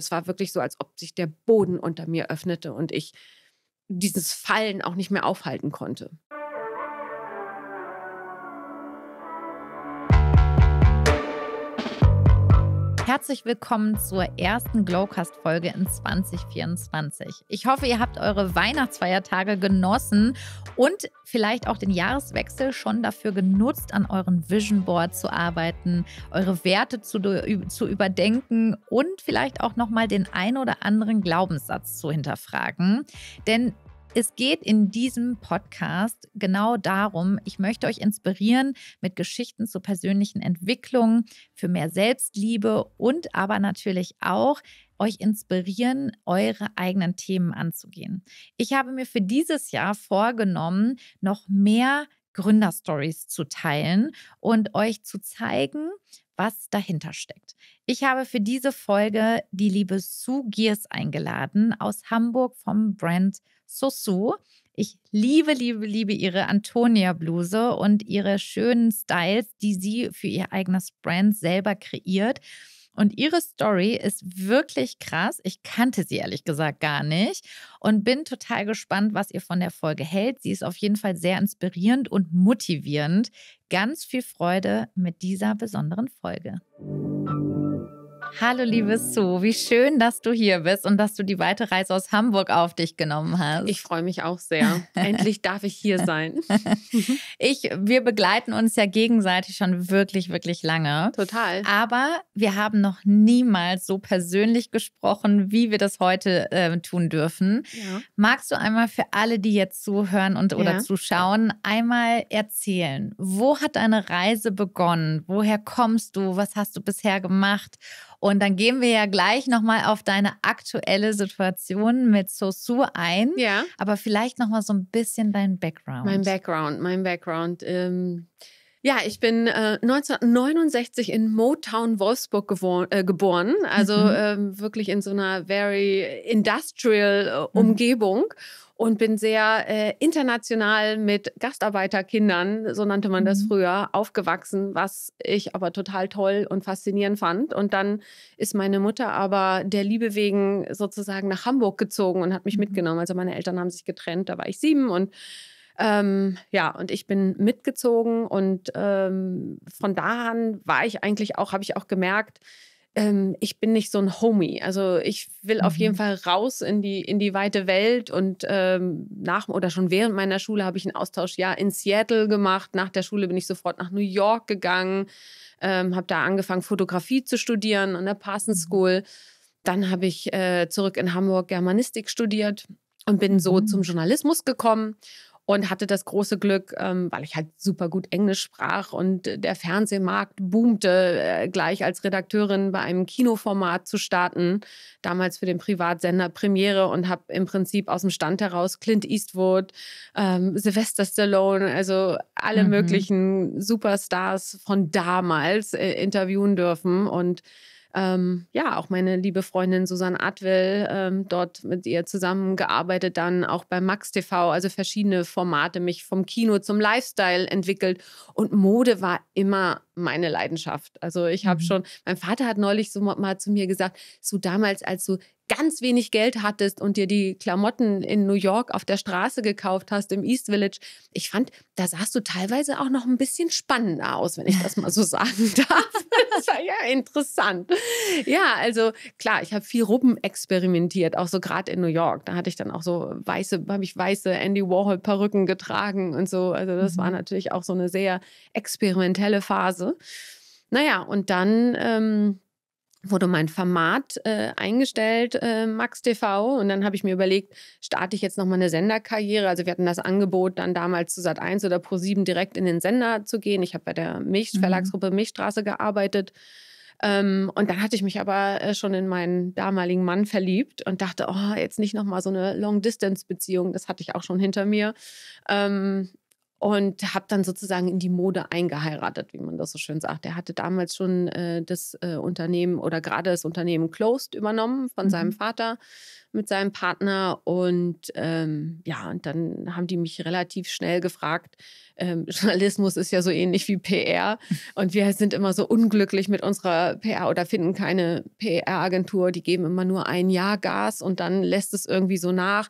Es war wirklich so, als ob sich der Boden unter mir öffnete und ich dieses Fallen auch nicht mehr aufhalten konnte. Herzlich willkommen zur ersten Glowcast-Folge in 2024. Ich hoffe, ihr habt eure Weihnachtsfeiertage genossen und vielleicht auch den Jahreswechsel schon dafür genutzt, an euren Vision Board zu arbeiten, eure Werte zu, zu überdenken und vielleicht auch nochmal den ein oder anderen Glaubenssatz zu hinterfragen. Denn es geht in diesem Podcast genau darum, ich möchte euch inspirieren mit Geschichten zur persönlichen Entwicklung, für mehr Selbstliebe und aber natürlich auch euch inspirieren, eure eigenen Themen anzugehen. Ich habe mir für dieses Jahr vorgenommen, noch mehr Gründerstories zu teilen und euch zu zeigen, was dahinter steckt. Ich habe für diese Folge die liebe Sue Gears eingeladen aus Hamburg vom Brand Susu. Ich liebe, liebe, liebe ihre Antonia-Bluse und ihre schönen Styles, die sie für ihr eigenes Brand selber kreiert. Und ihre Story ist wirklich krass. Ich kannte sie ehrlich gesagt gar nicht und bin total gespannt, was ihr von der Folge hält. Sie ist auf jeden Fall sehr inspirierend und motivierend. Ganz viel Freude mit dieser besonderen Folge. Hallo liebe Sue, wie schön, dass du hier bist und dass du die weite Reise aus Hamburg auf dich genommen hast. Ich freue mich auch sehr. Endlich darf ich hier sein. ich, wir begleiten uns ja gegenseitig schon wirklich, wirklich lange. Total. Aber wir haben noch niemals so persönlich gesprochen, wie wir das heute äh, tun dürfen. Ja. Magst du einmal für alle, die jetzt zuhören und oder ja. zuschauen, einmal erzählen, wo hat deine Reise begonnen? Woher kommst du? Was hast du bisher gemacht? Und dann gehen wir ja gleich nochmal auf deine aktuelle Situation mit Sosu ein. Ja. Aber vielleicht nochmal so ein bisschen dein Background. Mein Background, mein Background. Ähm ja, ich bin äh, 1969 in Motown, Wolfsburg äh, geboren, also mhm. ähm, wirklich in so einer very industrial äh, mhm. Umgebung. Mhm und bin sehr äh, international mit Gastarbeiterkindern, so nannte man das mhm. früher, aufgewachsen, was ich aber total toll und faszinierend fand. Und dann ist meine Mutter aber der Liebe wegen sozusagen nach Hamburg gezogen und hat mich mhm. mitgenommen. Also meine Eltern haben sich getrennt, da war ich sieben und ähm, ja, und ich bin mitgezogen und ähm, von da an war ich eigentlich auch, habe ich auch gemerkt, ähm, ich bin nicht so ein Homie. Also ich will mhm. auf jeden mhm. Fall raus in die, in die weite Welt und ähm, nach oder schon während meiner Schule habe ich einen Austauschjahr in Seattle gemacht. Nach der Schule bin ich sofort nach New York gegangen, ähm, habe da angefangen, Fotografie zu studieren an der Parsons mhm. School. Dann habe ich äh, zurück in Hamburg Germanistik studiert und bin mhm. so zum Journalismus gekommen und hatte das große Glück, ähm, weil ich halt super gut Englisch sprach und der Fernsehmarkt boomte, äh, gleich als Redakteurin bei einem Kinoformat zu starten, damals für den Privatsender Premiere und habe im Prinzip aus dem Stand heraus Clint Eastwood, ähm, Sylvester Stallone, also alle mhm. möglichen Superstars von damals äh, interviewen dürfen und ähm, ja, auch meine liebe Freundin Susanne Adwell ähm, dort mit ihr zusammengearbeitet, dann auch bei Max TV, also verschiedene Formate, mich vom Kino zum Lifestyle entwickelt. Und Mode war immer meine Leidenschaft. Also ich habe mhm. schon, mein Vater hat neulich so mal zu mir gesagt, so damals, als du ganz wenig Geld hattest und dir die Klamotten in New York auf der Straße gekauft hast, im East Village. Ich fand, da sahst du teilweise auch noch ein bisschen spannender aus, wenn ich das mal so sagen darf. Das war ja interessant. Ja, also klar, ich habe viel Ruppen experimentiert, auch so gerade in New York. Da hatte ich dann auch so weiße, habe ich weiße Andy Warhol-Perücken getragen und so. Also das war mhm. natürlich auch so eine sehr experimentelle Phase. Naja, und dann ähm, wurde mein Format äh, eingestellt, äh, Max TV. Und dann habe ich mir überlegt, starte ich jetzt nochmal eine Senderkarriere? Also wir hatten das Angebot, dann damals zu Sat1 oder Pro7 direkt in den Sender zu gehen. Ich habe bei der mhm. Verlagsgruppe mhm. Milchstraße gearbeitet. Ähm, und dann hatte ich mich aber äh, schon in meinen damaligen Mann verliebt und dachte, oh, jetzt nicht nochmal so eine Long-Distance-Beziehung, das hatte ich auch schon hinter mir. Ähm, und habe dann sozusagen in die Mode eingeheiratet, wie man das so schön sagt. Er hatte damals schon äh, das äh, Unternehmen oder gerade das Unternehmen Closed übernommen von mhm. seinem Vater mit seinem Partner und ähm, ja, und dann haben die mich relativ schnell gefragt. Ähm, Journalismus ist ja so ähnlich wie PR und wir sind immer so unglücklich mit unserer PR oder finden keine PR-Agentur. Die geben immer nur ein Jahr Gas und dann lässt es irgendwie so nach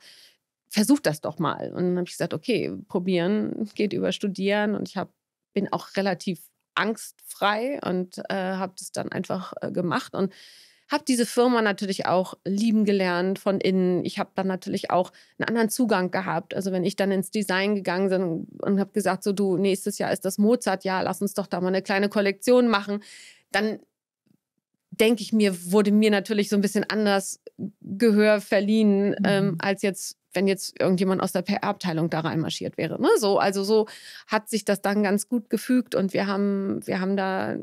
versuch das doch mal. Und dann habe ich gesagt, okay, probieren geht über Studieren. Und ich hab, bin auch relativ angstfrei und äh, habe das dann einfach äh, gemacht. Und habe diese Firma natürlich auch lieben gelernt von innen. Ich habe dann natürlich auch einen anderen Zugang gehabt. Also wenn ich dann ins Design gegangen bin und habe gesagt, so du, nächstes Jahr ist das Mozart-Jahr, lass uns doch da mal eine kleine Kollektion machen, dann denke ich mir, wurde mir natürlich so ein bisschen anders Gehör verliehen, mhm. Ähm, als jetzt, wenn jetzt irgendjemand aus der PR-Abteilung da reinmarschiert wäre. Ne? So, also so hat sich das dann ganz gut gefügt und wir haben, wir haben da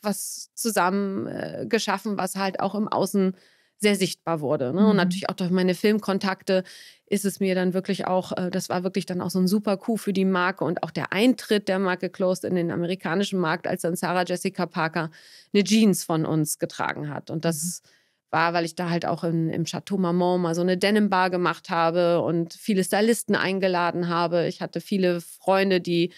was zusammen äh, geschaffen, was halt auch im Außen sehr sichtbar wurde. Ne? Mhm. Und natürlich auch durch meine Filmkontakte ist es mir dann wirklich auch, äh, das war wirklich dann auch so ein super Coup für die Marke und auch der Eintritt der Marke Closed in den amerikanischen Markt, als dann Sarah Jessica Parker eine Jeans von uns getragen hat. Und das mhm. war, weil ich da halt auch in, im Chateau Maman mal so eine Denim-Bar gemacht habe und viele Stylisten eingeladen habe. Ich hatte viele Freunde, die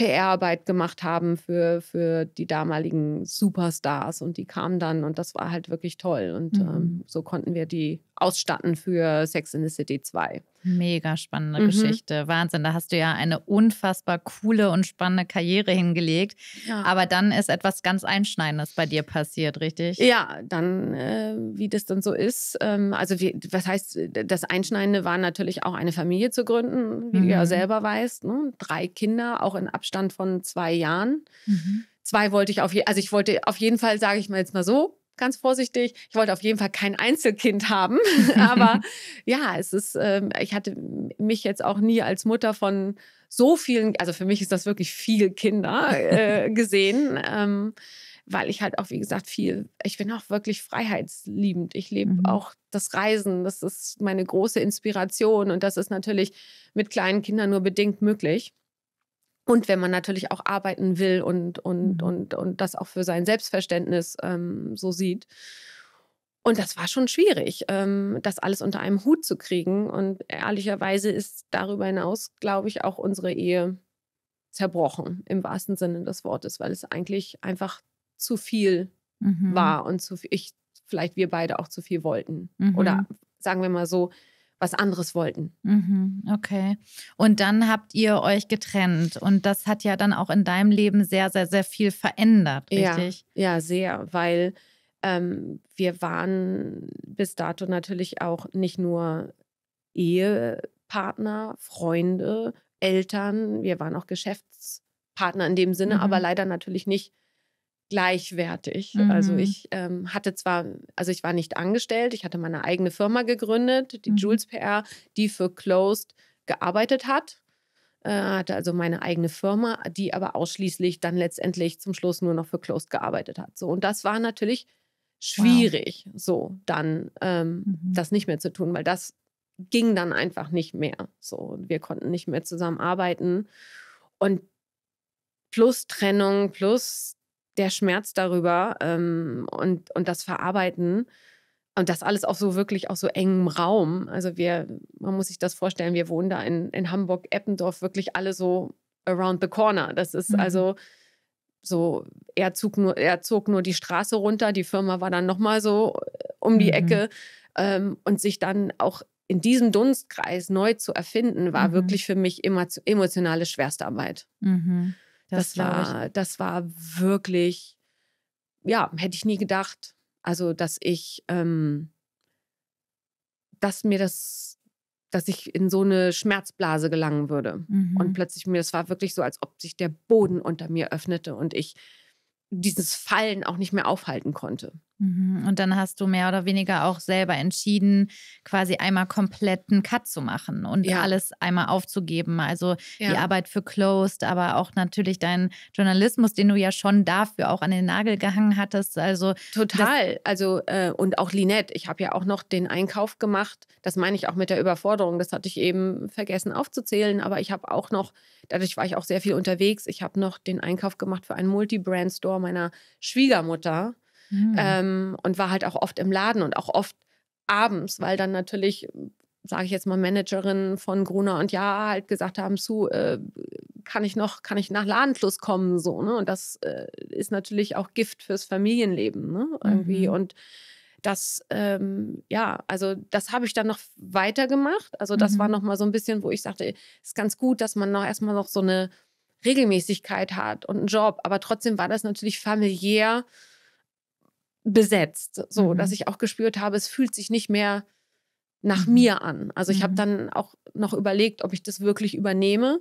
PR-Arbeit gemacht haben für, für die damaligen Superstars und die kamen dann und das war halt wirklich toll. Und mhm. ähm, so konnten wir die ausstatten für Sex in the City 2. Mega spannende mhm. Geschichte. Wahnsinn. Da hast du ja eine unfassbar coole und spannende Karriere hingelegt. Ja. Aber dann ist etwas ganz Einschneidendes bei dir passiert, richtig? Ja, dann, äh, wie das dann so ist. Ähm, also, wie, was heißt, das Einschneidende war natürlich auch eine Familie zu gründen, wie mhm. du ja mhm. selber weißt. Ne? Drei Kinder, auch in Abstand von zwei Jahren. Mhm. Zwei wollte ich auf jeden also ich wollte auf jeden Fall, sage ich mal jetzt mal so, ganz vorsichtig. Ich wollte auf jeden Fall kein Einzelkind haben, aber ja, es ist, ähm, ich hatte mich jetzt auch nie als Mutter von so vielen, also für mich ist das wirklich viel Kinder äh, gesehen. Ähm, weil ich halt auch, wie gesagt, viel, ich bin auch wirklich freiheitsliebend. Ich lebe mhm. auch das Reisen, das ist meine große Inspiration und das ist natürlich mit kleinen Kindern nur bedingt möglich. Und wenn man natürlich auch arbeiten will und, und, mhm. und, und das auch für sein Selbstverständnis ähm, so sieht. Und das war schon schwierig, ähm, das alles unter einem Hut zu kriegen. Und ehrlicherweise ist darüber hinaus, glaube ich, auch unsere Ehe zerbrochen, im wahrsten Sinne des Wortes, weil es eigentlich einfach zu viel mhm. war und zu viel, ich, vielleicht wir beide auch zu viel wollten. Mhm. Oder sagen wir mal so, was anderes wollten. Mhm, okay. Und dann habt ihr euch getrennt. Und das hat ja dann auch in deinem Leben sehr, sehr, sehr viel verändert, richtig? Ja, ja sehr, weil ähm, wir waren bis dato natürlich auch nicht nur Ehepartner, Freunde, Eltern, wir waren auch Geschäftspartner in dem Sinne, mhm. aber leider natürlich nicht gleichwertig. Also mhm. Also ich ähm, hatte zwar, also ich war nicht angestellt, ich hatte meine eigene Firma gegründet, die mhm. Jules PR, die für Closed gearbeitet hat. Äh, hatte also meine eigene Firma, die aber ausschließlich dann letztendlich zum Schluss nur noch für Closed gearbeitet hat. So, und das war natürlich schwierig, wow. so dann ähm, mhm. das nicht mehr zu tun, weil das ging dann einfach nicht mehr. So, wir konnten nicht mehr zusammenarbeiten. Und plus Trennung, plus der Schmerz darüber ähm, und, und das Verarbeiten und das alles auch so wirklich auch so engem Raum. Also wir, man muss sich das vorstellen, wir wohnen da in, in Hamburg, Eppendorf, wirklich alle so around the corner. Das ist mhm. also so, er zog, nur, er zog nur die Straße runter, die Firma war dann nochmal so äh, um die mhm. Ecke ähm, und sich dann auch in diesem Dunstkreis neu zu erfinden, war mhm. wirklich für mich emotionale Schwerstarbeit. Mhm. Das, das war, das war wirklich, ja, hätte ich nie gedacht. Also, dass ich, ähm, dass mir das, dass ich in so eine Schmerzblase gelangen würde. Mhm. Und plötzlich mir, das war wirklich so, als ob sich der Boden unter mir öffnete und ich dieses Fallen auch nicht mehr aufhalten konnte. Mhm. Und dann hast du mehr oder weniger auch selber entschieden, quasi einmal kompletten Cut zu machen und ja. alles einmal aufzugeben. Also ja. die Arbeit für Closed, aber auch natürlich deinen Journalismus, den du ja schon dafür auch an den Nagel gehangen hattest. Also total. Also äh, und auch Linette. Ich habe ja auch noch den Einkauf gemacht. Das meine ich auch mit der Überforderung. Das hatte ich eben vergessen aufzuzählen. Aber ich habe auch noch, dadurch war ich auch sehr viel unterwegs. Ich habe noch den Einkauf gemacht für einen Multibrand-Store meiner Schwiegermutter Mhm. Ähm, und war halt auch oft im Laden und auch oft abends, weil dann natürlich, sage ich jetzt mal, Managerin von Gruner und Ja halt gesagt haben, zu, äh, kann ich noch, kann ich nach Ladenschluss kommen, so, ne? Und das äh, ist natürlich auch Gift fürs Familienleben, ne? Irgendwie. Mhm. Und das, ähm, ja, also das habe ich dann noch weitergemacht. Also das mhm. war nochmal so ein bisschen, wo ich sagte, es ist ganz gut, dass man noch erstmal noch so eine Regelmäßigkeit hat und einen Job. Aber trotzdem war das natürlich familiär besetzt, so mhm. dass ich auch gespürt habe, es fühlt sich nicht mehr nach mhm. mir an. Also ich mhm. habe dann auch noch überlegt, ob ich das wirklich übernehme.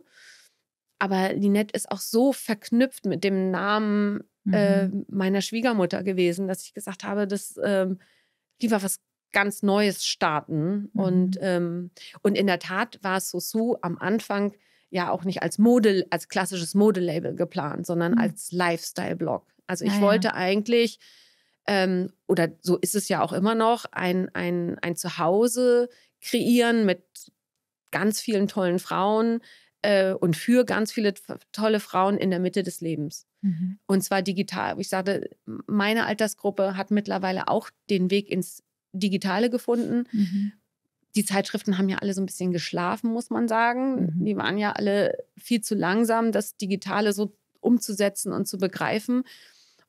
Aber Linette ist auch so verknüpft mit dem Namen äh, mhm. meiner Schwiegermutter gewesen, dass ich gesagt habe, dass ähm, lieber was ganz Neues starten. Und, mhm. ähm, und in der Tat war es so, so am Anfang ja auch nicht als Mode, als klassisches Modelabel geplant, sondern mhm. als Lifestyle-Blog. Also ich ah, wollte ja. eigentlich ähm, oder so ist es ja auch immer noch, ein, ein, ein Zuhause kreieren mit ganz vielen tollen Frauen äh, und für ganz viele tolle Frauen in der Mitte des Lebens. Mhm. Und zwar digital. Ich sagte, meine Altersgruppe hat mittlerweile auch den Weg ins Digitale gefunden. Mhm. Die Zeitschriften haben ja alle so ein bisschen geschlafen, muss man sagen. Mhm. Die waren ja alle viel zu langsam, das Digitale so umzusetzen und zu begreifen.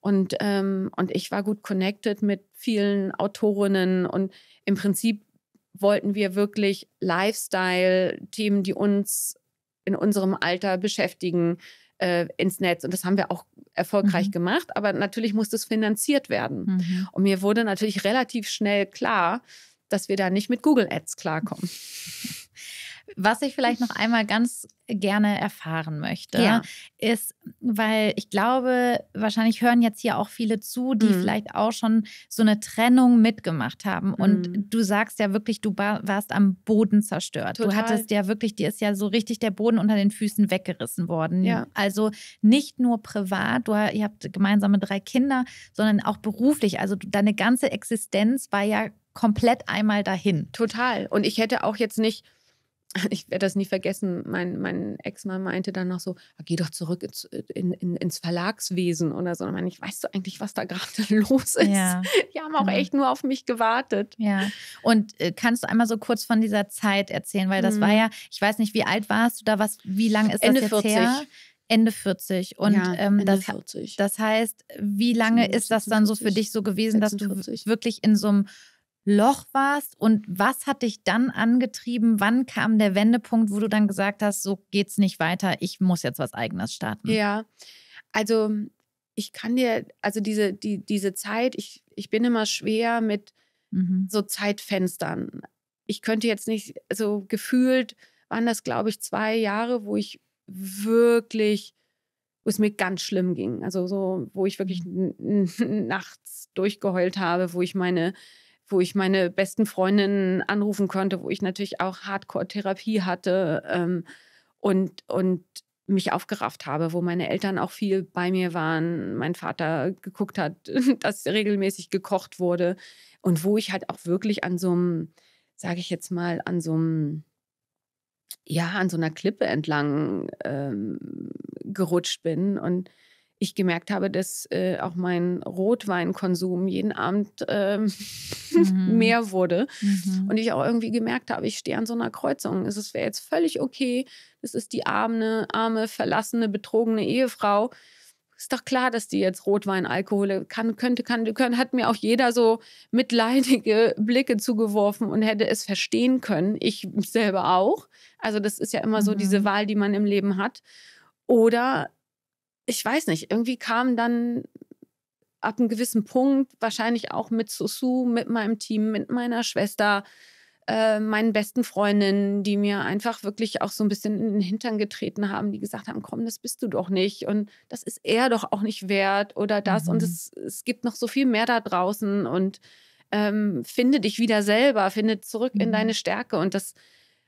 Und, ähm, und ich war gut connected mit vielen Autorinnen und im Prinzip wollten wir wirklich Lifestyle-Themen, die uns in unserem Alter beschäftigen, äh, ins Netz. Und das haben wir auch erfolgreich mhm. gemacht, aber natürlich musste es finanziert werden. Mhm. Und mir wurde natürlich relativ schnell klar, dass wir da nicht mit Google Ads klarkommen. Was ich vielleicht noch einmal ganz gerne erfahren möchte, ja. ist, weil ich glaube, wahrscheinlich hören jetzt hier auch viele zu, die mhm. vielleicht auch schon so eine Trennung mitgemacht haben. Und mhm. du sagst ja wirklich, du warst am Boden zerstört. Total. Du hattest ja wirklich, dir ist ja so richtig der Boden unter den Füßen weggerissen worden. Ja. Also nicht nur privat, du, ihr habt gemeinsame drei Kinder, sondern auch beruflich. Also deine ganze Existenz war ja komplett einmal dahin. Total. Und ich hätte auch jetzt nicht ich werde das nie vergessen, mein, mein Ex-Mann meinte dann noch so, ah, geh doch zurück ins, in, in, ins Verlagswesen oder so. Und meine ich, weißt du eigentlich, was da gerade los ist? Ja. Die haben auch mhm. echt nur auf mich gewartet. Ja. Und äh, kannst du einmal so kurz von dieser Zeit erzählen? Weil das mhm. war ja, ich weiß nicht, wie alt warst du da, was, wie lange ist Ende das jetzt 40. her? Ende 40. Und ja, ähm, Ende das, 40. das heißt, wie lange 40, ist das dann so für dich so gewesen, 46. dass du wirklich in so einem Loch warst und was hat dich dann angetrieben? Wann kam der Wendepunkt, wo du dann gesagt hast, so geht's nicht weiter, ich muss jetzt was eigenes starten? Ja, also ich kann dir, also diese, die, diese Zeit, ich, ich bin immer schwer mit mhm. so Zeitfenstern. Ich könnte jetzt nicht, also gefühlt waren das, glaube ich, zwei Jahre, wo ich wirklich wo es mir ganz schlimm ging. Also so, wo ich wirklich mhm. nachts durchgeheult habe, wo ich meine wo ich meine besten Freundinnen anrufen konnte, wo ich natürlich auch Hardcore-Therapie hatte ähm, und, und mich aufgerafft habe, wo meine Eltern auch viel bei mir waren, mein Vater geguckt hat, dass regelmäßig gekocht wurde und wo ich halt auch wirklich an so einem, sage ich jetzt mal, an so einem, ja, an so einer Klippe entlang ähm, gerutscht bin und ich gemerkt habe, dass äh, auch mein Rotweinkonsum jeden Abend ähm, mhm. mehr wurde. Mhm. Und ich auch irgendwie gemerkt habe, ich stehe an so einer Kreuzung. Es wäre jetzt völlig okay. Das ist die arme, arme, verlassene, betrogene Ehefrau. Ist doch klar, dass die jetzt Rotwein, Alkohol kann, könnte, kann, können. Hat mir auch jeder so mitleidige Blicke zugeworfen und hätte es verstehen können. Ich selber auch. Also, das ist ja immer so diese mhm. Wahl, die man im Leben hat. Oder ich weiß nicht, irgendwie kam dann ab einem gewissen Punkt, wahrscheinlich auch mit Susu, mit meinem Team, mit meiner Schwester, äh, meinen besten Freundinnen, die mir einfach wirklich auch so ein bisschen in den Hintern getreten haben, die gesagt haben, komm, das bist du doch nicht und das ist er doch auch nicht wert oder das mhm. und es, es gibt noch so viel mehr da draußen und ähm, finde dich wieder selber, finde zurück mhm. in deine Stärke und das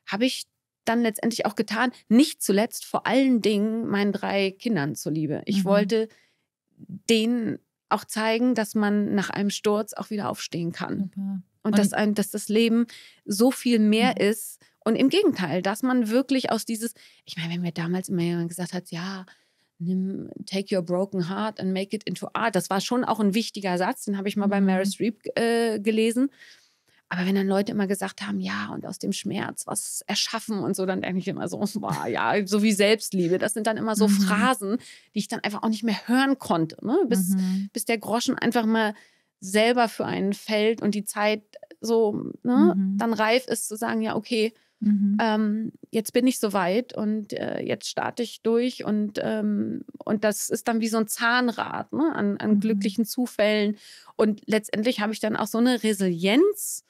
habe ich dann letztendlich auch getan. Nicht zuletzt vor allen Dingen meinen drei Kindern zuliebe. Ich mhm. wollte denen auch zeigen, dass man nach einem Sturz auch wieder aufstehen kann. Super. Und, und dass, ein, dass das Leben so viel mehr mhm. ist. Und im Gegenteil, dass man wirklich aus dieses, ich meine, wenn mir damals immer jemand gesagt hat, ja, nimm, take your broken heart and make it into art, das war schon auch ein wichtiger Satz, den habe ich mal mhm. bei Mary Streep äh, gelesen. Aber wenn dann Leute immer gesagt haben, ja, und aus dem Schmerz was erschaffen und so, dann denke ich immer so, boah, ja, so wie Selbstliebe. Das sind dann immer so mhm. Phrasen, die ich dann einfach auch nicht mehr hören konnte, ne? bis, mhm. bis der Groschen einfach mal selber für einen fällt und die Zeit so ne, mhm. dann reif ist zu sagen, ja, okay, Mhm. Ähm, jetzt bin ich so weit und äh, jetzt starte ich durch und, ähm, und das ist dann wie so ein Zahnrad ne, an, an mhm. glücklichen Zufällen. Und letztendlich habe ich dann auch so eine Resilienz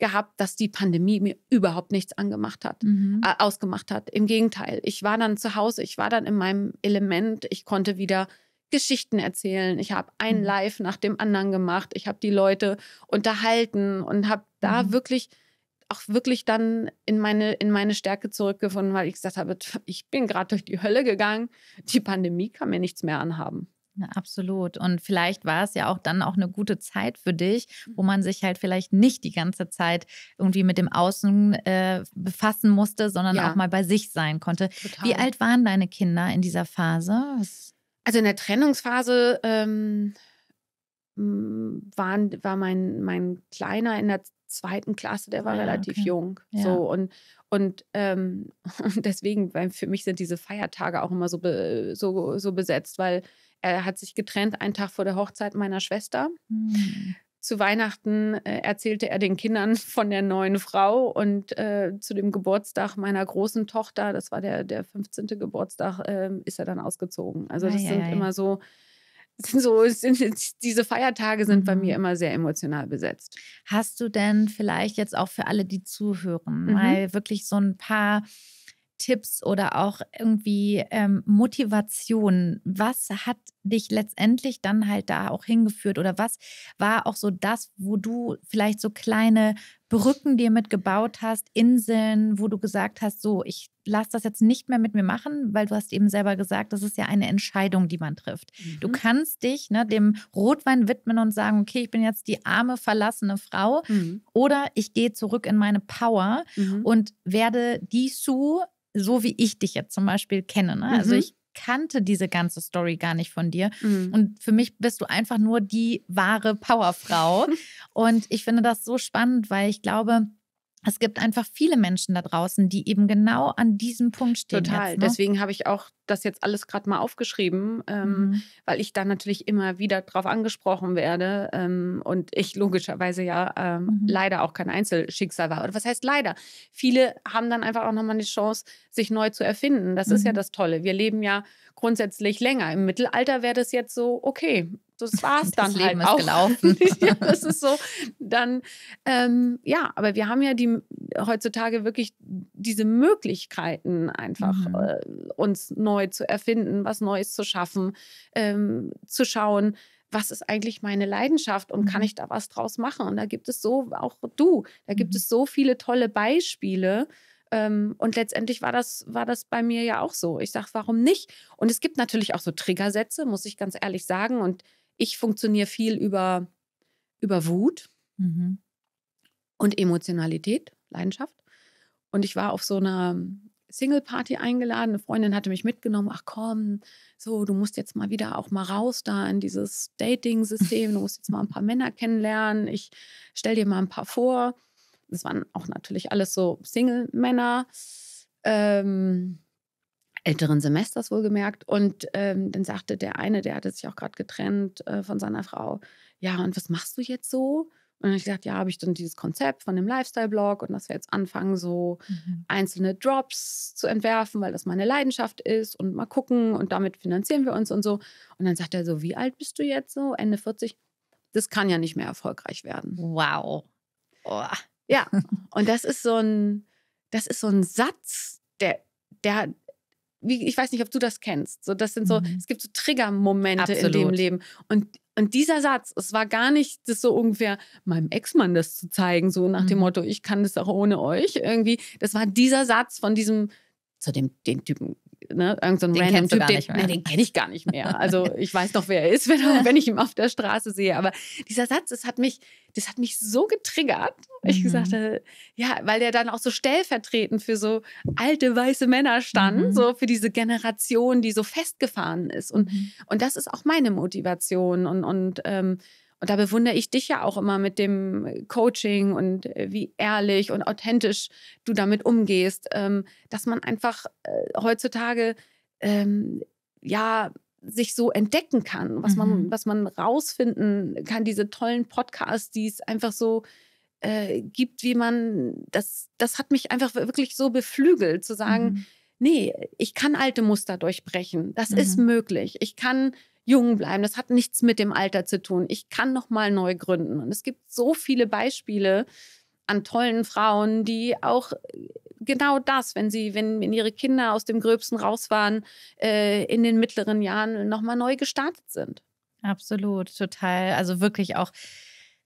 gehabt, dass die Pandemie mir überhaupt nichts angemacht hat, mhm. äh, ausgemacht hat. Im Gegenteil, ich war dann zu Hause, ich war dann in meinem Element, ich konnte wieder Geschichten erzählen, ich habe ein mhm. Live nach dem anderen gemacht, ich habe die Leute unterhalten und habe da mhm. wirklich auch wirklich dann in meine, in meine Stärke zurückgefunden, weil ich gesagt habe, ich bin gerade durch die Hölle gegangen, die Pandemie kann mir nichts mehr anhaben. Na, absolut. Und vielleicht war es ja auch dann auch eine gute Zeit für dich, wo mhm. man sich halt vielleicht nicht die ganze Zeit irgendwie mit dem Außen äh, befassen musste, sondern ja. auch mal bei sich sein konnte. Total. Wie alt waren deine Kinder in dieser Phase? Was? Also in der Trennungsphase ähm, waren, war mein, mein Kleiner in der zweiten Klasse, der war ah ja, relativ okay. jung. Ja. So und und, ähm, deswegen, weil für mich sind diese Feiertage auch immer so, be, so, so besetzt, weil er hat sich getrennt einen Tag vor der Hochzeit meiner Schwester. Mhm. Zu Weihnachten äh, erzählte er den Kindern von der neuen Frau und äh, zu dem Geburtstag meiner großen Tochter, das war der, der 15. Geburtstag, äh, ist er dann ausgezogen. Also das ei, sind ei. immer so, sind so sind, diese Feiertage sind mhm. bei mir mhm. immer sehr emotional besetzt. Hast du denn vielleicht jetzt auch für alle, die zuhören, mhm. mal wirklich so ein paar Tipps oder auch irgendwie ähm, Motivation? Was hat dich letztendlich dann halt da auch hingeführt oder was war auch so das, wo du vielleicht so kleine Brücken dir mitgebaut hast, Inseln, wo du gesagt hast, so, ich lasse das jetzt nicht mehr mit mir machen, weil du hast eben selber gesagt, das ist ja eine Entscheidung, die man trifft. Mhm. Du kannst dich ne, dem Rotwein widmen und sagen, okay, ich bin jetzt die arme, verlassene Frau mhm. oder ich gehe zurück in meine Power mhm. und werde die Sue, so wie ich dich jetzt zum Beispiel kenne. Ne? Also mhm. ich kannte diese ganze Story gar nicht von dir. Mhm. Und für mich bist du einfach nur die wahre Powerfrau. und ich finde das so spannend, weil ich glaube, es gibt einfach viele Menschen da draußen, die eben genau an diesem Punkt stehen. Total. Jetzt, ne? Deswegen habe ich auch das jetzt alles gerade mal aufgeschrieben, ähm, mhm. weil ich da natürlich immer wieder drauf angesprochen werde ähm, und ich logischerweise ja ähm, mhm. leider auch kein Einzelschicksal war. Oder was heißt leider? Viele haben dann einfach auch nochmal eine Chance, sich neu zu erfinden. Das mhm. ist ja mhm. das Tolle. Wir leben ja grundsätzlich länger. Im Mittelalter wäre das jetzt so, okay, das war es dann das Leben halt ist auch. gelaufen. ja, das ist so. Dann, ähm, ja, aber wir haben ja die heutzutage wirklich diese Möglichkeiten, einfach mhm. äh, uns neu zu erfinden, was Neues zu schaffen, ähm, zu schauen, was ist eigentlich meine Leidenschaft und mhm. kann ich da was draus machen? Und da gibt es so, auch du, da gibt mhm. es so viele tolle Beispiele. Ähm, und letztendlich war das, war das bei mir ja auch so. Ich sage, warum nicht? Und es gibt natürlich auch so Triggersätze, muss ich ganz ehrlich sagen. Und ich funktioniere viel über, über Wut mhm. und Emotionalität, Leidenschaft. Und ich war auf so einer Single-Party eingeladen. Eine Freundin hatte mich mitgenommen. Ach komm, so, du musst jetzt mal wieder auch mal raus da in dieses Dating-System. Du musst jetzt mal ein paar Männer kennenlernen. Ich stell dir mal ein paar vor. Das waren auch natürlich alles so Single-Männer. Ähm, älteren Semesters wohlgemerkt. Und ähm, dann sagte der eine, der hatte sich auch gerade getrennt äh, von seiner Frau, ja, und was machst du jetzt so? Und dann habe ich gesagt, ja, habe ich dann dieses Konzept von dem Lifestyle-Blog und dass wir jetzt anfangen, so mhm. einzelne Drops zu entwerfen, weil das meine Leidenschaft ist und mal gucken und damit finanzieren wir uns und so. Und dann sagt er so, wie alt bist du jetzt so? Ende 40? Das kann ja nicht mehr erfolgreich werden. Wow. Oh. Ja, und das ist so ein, das ist so ein Satz, der, der wie, ich weiß nicht, ob du das kennst. So, das sind so, mhm. es gibt so Triggermomente in dem Leben. Und, und dieser Satz, es war gar nicht das so ungefähr, meinem Ex-Mann das zu zeigen, so nach mhm. dem Motto, ich kann das auch ohne euch irgendwie. Das war dieser Satz von diesem, zu dem den Typen ne, irgend so ein random Typ, den, ne, den kenne ich gar nicht mehr. Also ich weiß doch, wer er ist, wenn, wenn ich ihn auf der Straße sehe. Aber dieser Satz, das hat mich, das hat mich so getriggert. Ich mhm. gesagt ja, weil der dann auch so stellvertretend für so alte weiße Männer stand, mhm. so für diese Generation, die so festgefahren ist. Und, mhm. und das ist auch meine Motivation. Und, und ähm, und da bewundere ich dich ja auch immer mit dem äh, Coaching und äh, wie ehrlich und authentisch du damit umgehst, ähm, dass man einfach äh, heutzutage ähm, ja sich so entdecken kann, was mhm. man, was man rausfinden kann, diese tollen Podcasts, die es einfach so äh, gibt, wie man das, das hat mich einfach wirklich so beflügelt, zu sagen, mhm. nee, ich kann alte Muster durchbrechen. Das mhm. ist möglich. Ich kann jung bleiben. Das hat nichts mit dem Alter zu tun. Ich kann noch mal neu gründen. Und es gibt so viele Beispiele an tollen Frauen, die auch äh, genau das, wenn sie, wenn, wenn ihre Kinder aus dem Gröbsten raus waren, äh, in den mittleren Jahren noch mal neu gestartet sind. Absolut, total. Also wirklich auch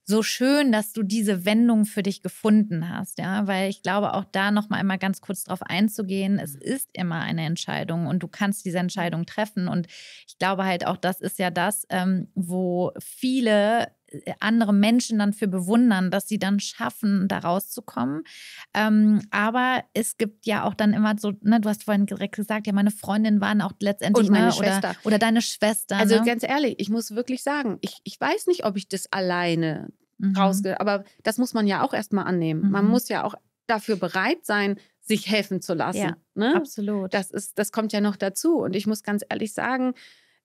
so schön, dass du diese Wendung für dich gefunden hast, ja, weil ich glaube, auch da noch mal einmal ganz kurz drauf einzugehen, es mhm. ist immer eine Entscheidung und du kannst diese Entscheidung treffen und ich glaube halt auch, das ist ja das, ähm, wo viele äh, andere Menschen dann für bewundern, dass sie dann schaffen, da rauszukommen. Ähm, aber es gibt ja auch dann immer so, ne, du hast vorhin direkt gesagt, ja, meine Freundin waren auch letztendlich. Und meine ne, Schwester. Oder, oder, deine Schwester. Also ne? ganz ehrlich, ich muss wirklich sagen, ich, ich weiß nicht, ob ich das alleine mhm. rausge. Aber das muss man ja auch erstmal annehmen. Mhm. Man muss ja auch dafür bereit sein, sich helfen zu lassen. Ja, ne? absolut. Das, ist, das kommt ja noch dazu. Und ich muss ganz ehrlich sagen,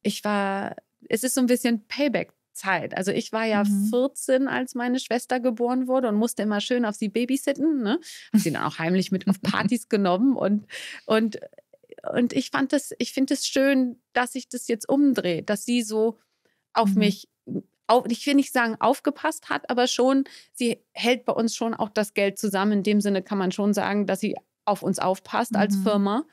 ich war, es ist so ein bisschen Payback Zeit. Also ich war ja mhm. 14, als meine Schwester geboren wurde und musste immer schön auf sie babysitten. Ne? Habe sie dann auch heimlich mit auf Partys genommen und, und, und ich fand das, ich finde es das schön, dass ich das jetzt umdreht, dass sie so auf mhm. mich auf, ich will nicht sagen aufgepasst hat, aber schon, sie hält bei uns schon auch das Geld zusammen. In dem Sinne kann man schon sagen, dass sie auf uns aufpasst mhm. als Firma.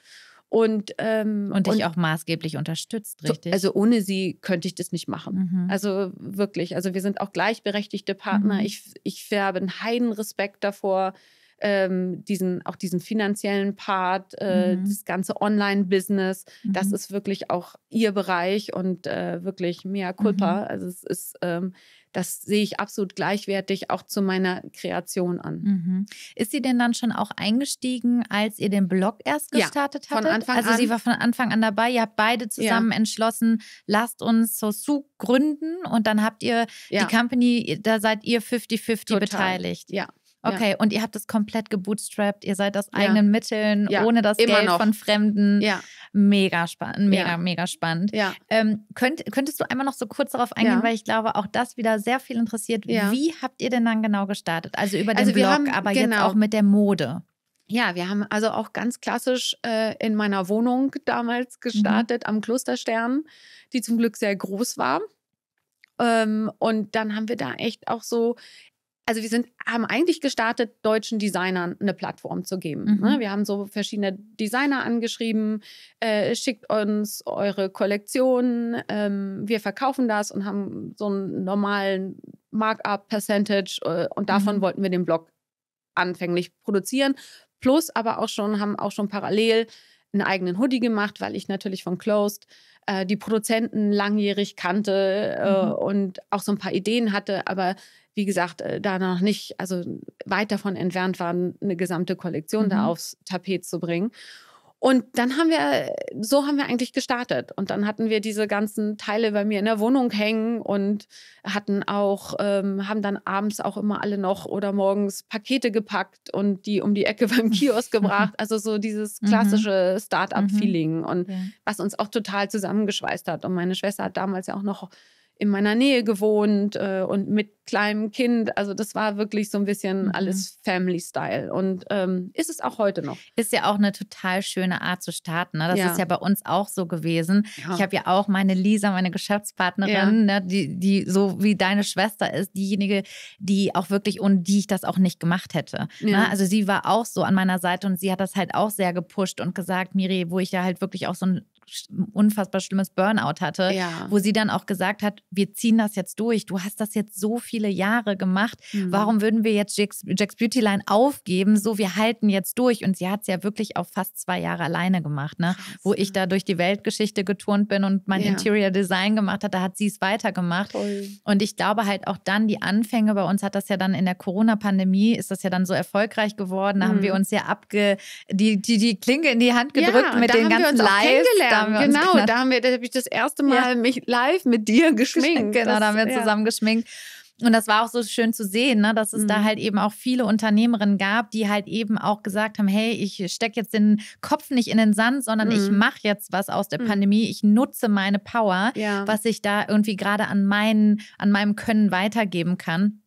Und, ähm, und dich und, auch maßgeblich unterstützt, richtig? also ohne sie könnte ich das nicht machen. Mhm. Also wirklich, also wir sind auch gleichberechtigte Partner. Mhm. Ich, ich habe einen heiden Respekt davor, ähm, diesen, auch diesen finanziellen Part, äh, mhm. das ganze Online-Business, mhm. das ist wirklich auch ihr Bereich und äh, wirklich mehr culpa. Mhm. Also es ist, ähm, das sehe ich absolut gleichwertig auch zu meiner Kreation an. Mhm. Ist sie denn dann schon auch eingestiegen, als ihr den Blog erst gestartet ja, von hattet? Anfang also an. sie war von Anfang an dabei. Ihr habt beide zusammen ja. entschlossen, lasst uns so Sosu gründen und dann habt ihr ja. die Company, da seid ihr 50-50 beteiligt. Ja. Okay, ja. und ihr habt es komplett gebootstrapped, ihr seid aus eigenen ja. Mitteln, ja. ohne das Immer Geld noch. von Fremden. Ja. Mega spannend, mega, mega spannend. Ja. Ähm, könnt, könntest du einmal noch so kurz darauf eingehen, weil ich glaube, auch das wieder sehr viel interessiert. Wie habt ihr denn dann genau gestartet? Also über den also Blog, haben, aber genau. jetzt auch mit der Mode. Ja, wir haben also auch ganz klassisch äh, in meiner Wohnung damals mhm. gestartet mhm. am Klosterstern, die zum Glück sehr groß war. Ähm, und dann haben wir da echt auch so also wir sind, haben eigentlich gestartet, deutschen Designern eine Plattform zu geben. Ne? Mhm. Wir haben so verschiedene Designer angeschrieben, äh, schickt uns eure Kollektionen, ähm, wir verkaufen das und haben so einen normalen Markup-Percentage äh, und davon mhm. wollten wir den Blog anfänglich produzieren. Plus aber auch schon, haben auch schon parallel einen eigenen Hoodie gemacht, weil ich natürlich von Closed äh, die Produzenten langjährig kannte äh, mhm. und auch so ein paar Ideen hatte, aber wie gesagt, äh, da noch nicht, also weit davon entfernt war, eine gesamte Kollektion mhm. da aufs Tapet zu bringen. Und dann haben wir, so haben wir eigentlich gestartet. Und dann hatten wir diese ganzen Teile bei mir in der Wohnung hängen und hatten auch, ähm, haben dann abends auch immer alle noch oder morgens Pakete gepackt und die um die Ecke beim Kiosk gebracht. Also so dieses mhm. klassische Start-up-Feeling mhm. und was uns auch total zusammengeschweißt hat. Und meine Schwester hat damals ja auch noch in meiner Nähe gewohnt äh, und mit kleinem Kind. Also das war wirklich so ein bisschen mhm. alles Family-Style und ähm, ist es auch heute noch. Ist ja auch eine total schöne Art zu starten. Ne? Das ja. ist ja bei uns auch so gewesen. Ja. Ich habe ja auch meine Lisa, meine Geschäftspartnerin, ja. ne? die, die so wie deine Schwester ist, diejenige, die auch wirklich, ohne die ich das auch nicht gemacht hätte. Ne? Also sie war auch so an meiner Seite und sie hat das halt auch sehr gepusht und gesagt, Miri, wo ich ja halt wirklich auch so ein unfassbar schlimmes Burnout hatte, ja. wo sie dann auch gesagt hat, wir ziehen das jetzt durch, du hast das jetzt so viele Jahre gemacht, mhm. warum würden wir jetzt Jack's, Jack's Beauty Line aufgeben, so wir halten jetzt durch und sie hat es ja wirklich auch fast zwei Jahre alleine gemacht, ne? wo ich da durch die Weltgeschichte geturnt bin und mein ja. Interior Design gemacht hat, da hat sie es weitergemacht Toll. und ich glaube halt auch dann die Anfänge, bei uns hat das ja dann in der Corona-Pandemie, ist das ja dann so erfolgreich geworden, da mhm. haben wir uns ja abge, die, die, die Klinke in die Hand gedrückt ja, mit den ganzen Lives haben wir genau, uns da haben wir, da habe ich das erste Mal ja. mich live mit dir geschminkt. Genau, das, da haben wir ja. zusammen geschminkt. Und das war auch so schön zu sehen, ne, dass es mhm. da halt eben auch viele Unternehmerinnen gab, die halt eben auch gesagt haben, hey, ich stecke jetzt den Kopf nicht in den Sand, sondern mhm. ich mache jetzt was aus der mhm. Pandemie. Ich nutze meine Power, ja. was ich da irgendwie gerade an, an meinem Können weitergeben kann.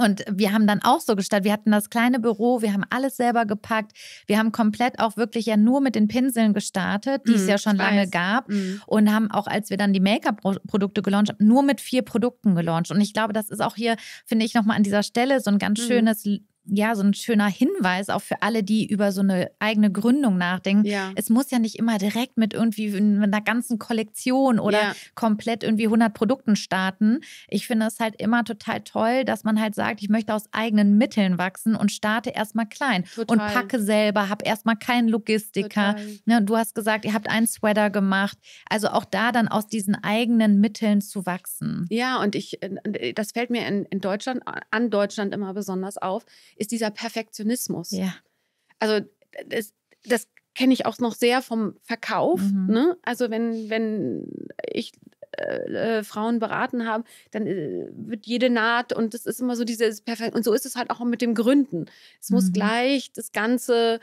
Und wir haben dann auch so gestartet. Wir hatten das kleine Büro, wir haben alles selber gepackt. Wir haben komplett auch wirklich ja nur mit den Pinseln gestartet, die mm, es mhm, ja schon lange weiß. gab. Mm. Und haben auch, als wir dann die Make-up-Produkte gelauncht haben, nur mit vier Produkten gelauncht. Und ich glaube, das ist auch hier, finde ich, nochmal an dieser Stelle so ein ganz mm. schönes ja, so ein schöner Hinweis auch für alle, die über so eine eigene Gründung nachdenken. Ja. Es muss ja nicht immer direkt mit irgendwie mit einer ganzen Kollektion oder ja. komplett irgendwie 100 Produkten starten. Ich finde es halt immer total toll, dass man halt sagt, ich möchte aus eigenen Mitteln wachsen und starte erstmal klein total. und packe selber, habe erstmal keinen Logistiker. Ja, ne, du hast gesagt, ihr habt einen Sweater gemacht. Also auch da dann aus diesen eigenen Mitteln zu wachsen. Ja, und ich, äh, das fällt mir in, in Deutschland, an Deutschland immer besonders auf ist dieser Perfektionismus. Ja. Also das, das kenne ich auch noch sehr vom Verkauf. Mhm. Ne? Also wenn, wenn ich äh, äh, Frauen beraten habe, dann äh, wird jede Naht und das ist immer so dieses Perfekt. Und so ist es halt auch mit dem Gründen. Es muss mhm. gleich das ganze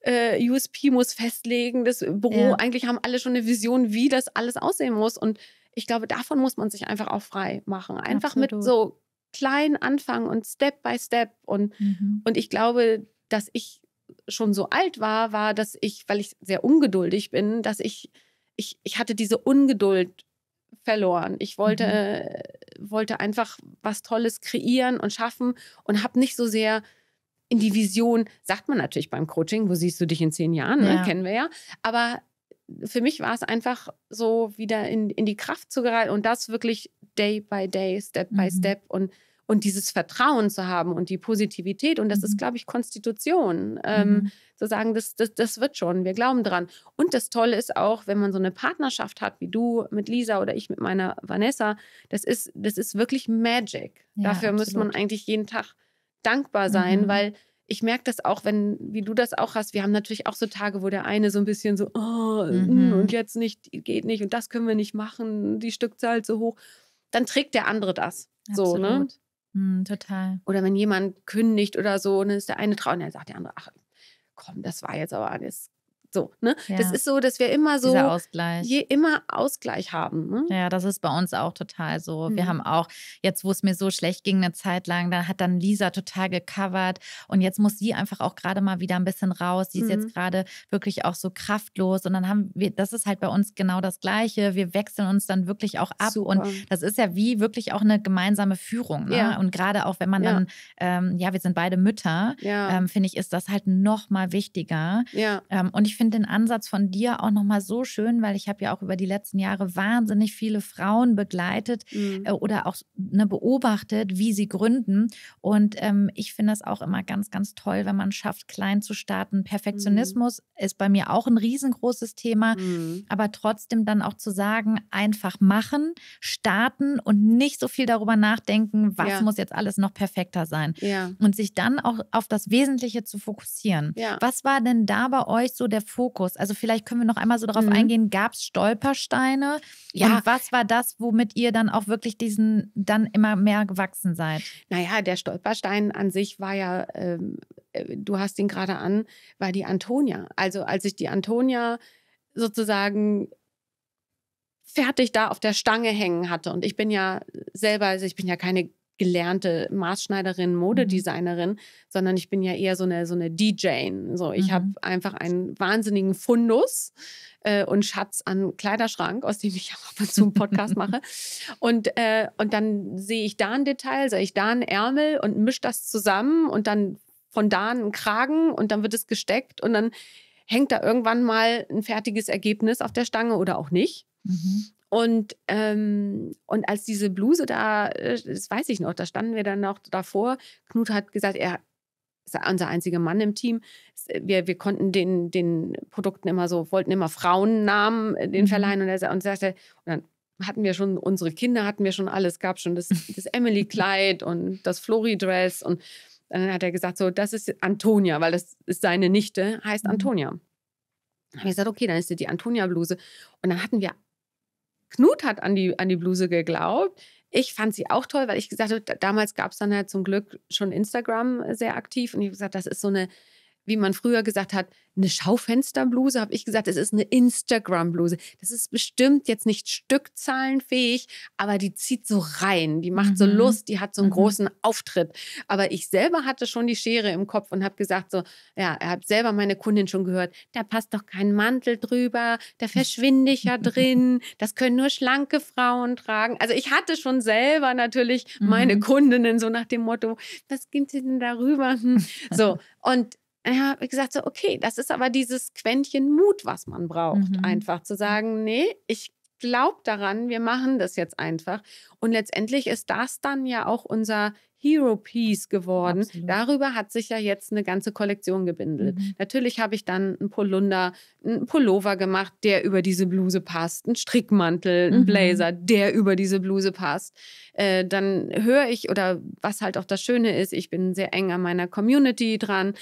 äh, USP muss festlegen, das Büro. Ja. Eigentlich haben alle schon eine Vision, wie das alles aussehen muss. Und ich glaube, davon muss man sich einfach auch frei machen. Einfach Absolut. mit so klein anfangen und Step by Step. Und, mhm. und ich glaube, dass ich schon so alt war, war, dass ich, weil ich sehr ungeduldig bin, dass ich, ich, ich hatte diese Ungeduld verloren. Ich wollte, mhm. Äh, wollte einfach was Tolles kreieren und schaffen und habe nicht so sehr in die Vision, sagt man natürlich beim Coaching, wo siehst du dich in zehn Jahren, ne? ja. ne? kennen wir ja, aber für mich war es einfach so, wieder in, in die Kraft zu geraten und das wirklich Day by Day, Step mhm. by Step und, und dieses Vertrauen zu haben und die Positivität. Und das mhm. ist, glaube ich, Konstitution. Ähm, mhm. zu sagen, das, das, das wird schon, wir glauben dran. Und das Tolle ist auch, wenn man so eine Partnerschaft hat, wie du mit Lisa oder ich mit meiner Vanessa, das ist, das ist wirklich Magic. Ja, Dafür absolut. muss man eigentlich jeden Tag dankbar sein, mhm. weil ich merke das auch, wenn, wie du das auch hast, wir haben natürlich auch so Tage, wo der eine so ein bisschen so, oh, mhm. Mm, und jetzt nicht, geht nicht und das können wir nicht machen, die Stückzahl zu hoch. Dann trägt der andere das. Absolut. So, ne? Mhm, total. Oder wenn jemand kündigt oder so, dann ist der eine traurig dann sagt der andere, ach komm, das war jetzt aber, das so, ne? Ja. Das ist so, dass wir immer so Ausgleich. je immer Ausgleich haben. Ne? Ja, das ist bei uns auch total so. Mhm. Wir haben auch, jetzt wo es mir so schlecht ging eine Zeit lang, da hat dann Lisa total gecovert und jetzt muss sie einfach auch gerade mal wieder ein bisschen raus. Sie ist jetzt mhm. gerade wirklich auch so kraftlos und dann haben wir, das ist halt bei uns genau das Gleiche. Wir wechseln uns dann wirklich auch ab Super. und das ist ja wie wirklich auch eine gemeinsame Führung. Ne? Ja. Und gerade auch wenn man ja. dann, ähm, ja, wir sind beide Mütter, ähm, finde ich, ist das halt noch mal wichtiger. Ja. Ähm, und ich finde den Ansatz von dir auch nochmal so schön, weil ich habe ja auch über die letzten Jahre wahnsinnig viele Frauen begleitet mhm. äh, oder auch ne, beobachtet, wie sie gründen. Und ähm, ich finde das auch immer ganz, ganz toll, wenn man schafft, klein zu starten. Mhm. Perfektionismus mhm. ist bei mir auch ein riesengroßes Thema, mhm. aber trotzdem dann auch zu sagen, einfach machen, starten und nicht so viel darüber nachdenken, was ja. muss jetzt alles noch perfekter sein. Ja. Und sich dann auch auf das Wesentliche zu fokussieren. Ja. Was war denn da bei euch so der Fokus? Also vielleicht können wir noch einmal so darauf mhm. eingehen, gab es Stolpersteine? Ja. Und was war das, womit ihr dann auch wirklich diesen dann immer mehr gewachsen seid? Naja, der Stolperstein an sich war ja, ähm, äh, du hast ihn gerade an, war die Antonia. Also als ich die Antonia sozusagen fertig da auf der Stange hängen hatte. Und ich bin ja selber, also ich bin ja keine gelernte Maßschneiderin, mhm. Modedesignerin, mhm. sondern ich bin ja eher so eine, so eine DJ. So, ich mhm. habe einfach einen wahnsinnigen Fundus äh, und Schatz an Kleiderschrank, aus dem ich auch mal zu einen Podcast mache. Und, äh, und dann sehe ich da ein Detail, sehe ich da einen Ärmel und mische das zusammen und dann von da einen Kragen und dann wird es gesteckt und dann hängt da irgendwann mal ein fertiges Ergebnis auf der Stange oder auch nicht. Mhm. Und, ähm, und als diese Bluse da, äh, das weiß ich noch, da standen wir dann noch davor. Knut hat gesagt, er ist unser einziger Mann im Team. Äh, wir, wir konnten den, den Produkten immer so, wollten immer Frauennamen äh, den mhm. verleihen. Und er und sagte, und dann hatten wir schon unsere Kinder, hatten wir schon alles, gab schon das, das Emily-Kleid und das Flori-Dress. Und dann hat er gesagt, so, das ist Antonia, weil das ist seine Nichte, heißt mhm. Antonia. Dann Habe ich gesagt, okay, dann ist sie die Antonia-Bluse. Und dann hatten wir Knut hat an die, an die Bluse geglaubt. Ich fand sie auch toll, weil ich gesagt habe, damals gab es dann halt zum Glück schon Instagram sehr aktiv und ich habe gesagt, das ist so eine wie man früher gesagt hat, eine Schaufensterbluse, habe ich gesagt, es ist eine Instagram-Bluse. Das ist bestimmt jetzt nicht stückzahlenfähig, aber die zieht so rein, die macht mhm. so Lust, die hat so einen mhm. großen Auftritt. Aber ich selber hatte schon die Schere im Kopf und habe gesagt, so, ja, er hat selber meine Kundin schon gehört, da passt doch kein Mantel drüber, da verschwinde ich ja drin, das können nur schlanke Frauen tragen. Also ich hatte schon selber natürlich mhm. meine Kundinnen so nach dem Motto, was gibt sie denn darüber? Hm. So, und dann habe ich gesagt, so, okay, das ist aber dieses Quäntchen Mut, was man braucht, mhm. einfach zu sagen, nee, ich glaube daran, wir machen das jetzt einfach. Und letztendlich ist das dann ja auch unser Hero Piece geworden. Absolut. Darüber hat sich ja jetzt eine ganze Kollektion gebindelt. Mhm. Natürlich habe ich dann einen Polunder, einen Pullover gemacht, der über diese Bluse passt, einen Strickmantel, einen mhm. Blazer, der über diese Bluse passt. Äh, dann höre ich, oder was halt auch das Schöne ist, ich bin sehr eng an meiner Community dran.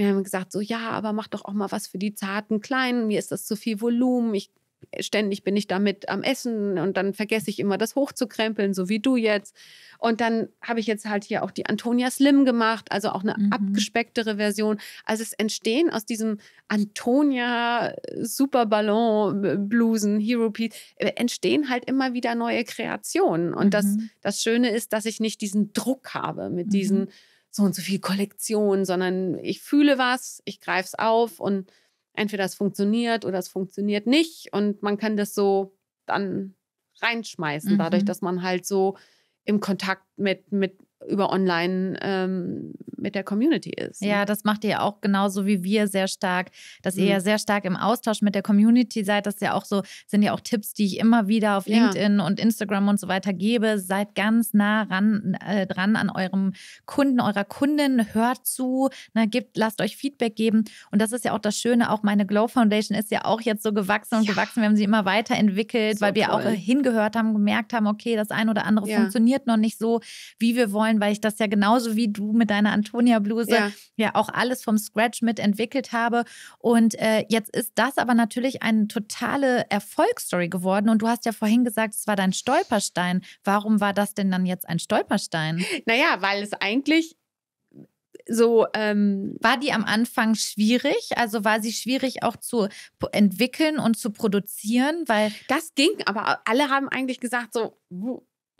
Wir haben gesagt, so ja, aber mach doch auch mal was für die zarten Kleinen. Mir ist das zu viel Volumen. Ich, äh, ständig bin ich damit am Essen und dann vergesse ich immer, das hochzukrempeln, so wie du jetzt. Und dann habe ich jetzt halt hier auch die Antonia Slim gemacht, also auch eine mhm. abgespecktere Version. Also es entstehen aus diesem Antonia äh, Superballon äh, Blusen, Hero Piece, entstehen halt immer wieder neue Kreationen. Und mhm. das, das Schöne ist, dass ich nicht diesen Druck habe mit mhm. diesen so und so viel Kollektion, sondern ich fühle was, ich greife es auf und entweder es funktioniert oder es funktioniert nicht. Und man kann das so dann reinschmeißen, mhm. dadurch, dass man halt so im Kontakt mit, mit über online ähm, mit der Community ist. Ja, das macht ihr auch genauso wie wir sehr stark, dass mhm. ihr ja sehr stark im Austausch mit der Community seid. Das ist ja auch so, sind ja auch Tipps, die ich immer wieder auf LinkedIn und Instagram und so weiter gebe. Seid ganz nah ran, äh, dran an eurem Kunden, eurer Kundin, hört zu, ne, gebt, lasst euch Feedback geben. Und das ist ja auch das Schöne, auch meine Glow Foundation ist ja auch jetzt so gewachsen und ja. gewachsen. Wir haben sie immer weiterentwickelt, so weil wir auch äh, hingehört haben, gemerkt haben, okay, das ein oder andere ja. funktioniert noch nicht so, wie wir wollen wollen, weil ich das ja genauso wie du mit deiner Antonia-Bluse ja. ja. auch alles vom Scratch mitentwickelt habe. Und äh, jetzt ist das aber natürlich eine totale Erfolgsstory geworden. Und du hast ja vorhin gesagt, es war dein Stolperstein. Warum war das denn dann jetzt ein Stolperstein? Naja, weil es eigentlich so ähm, war die am Anfang schwierig? Also war sie schwierig auch zu entwickeln und zu produzieren, weil das ging. Aber alle haben eigentlich gesagt so,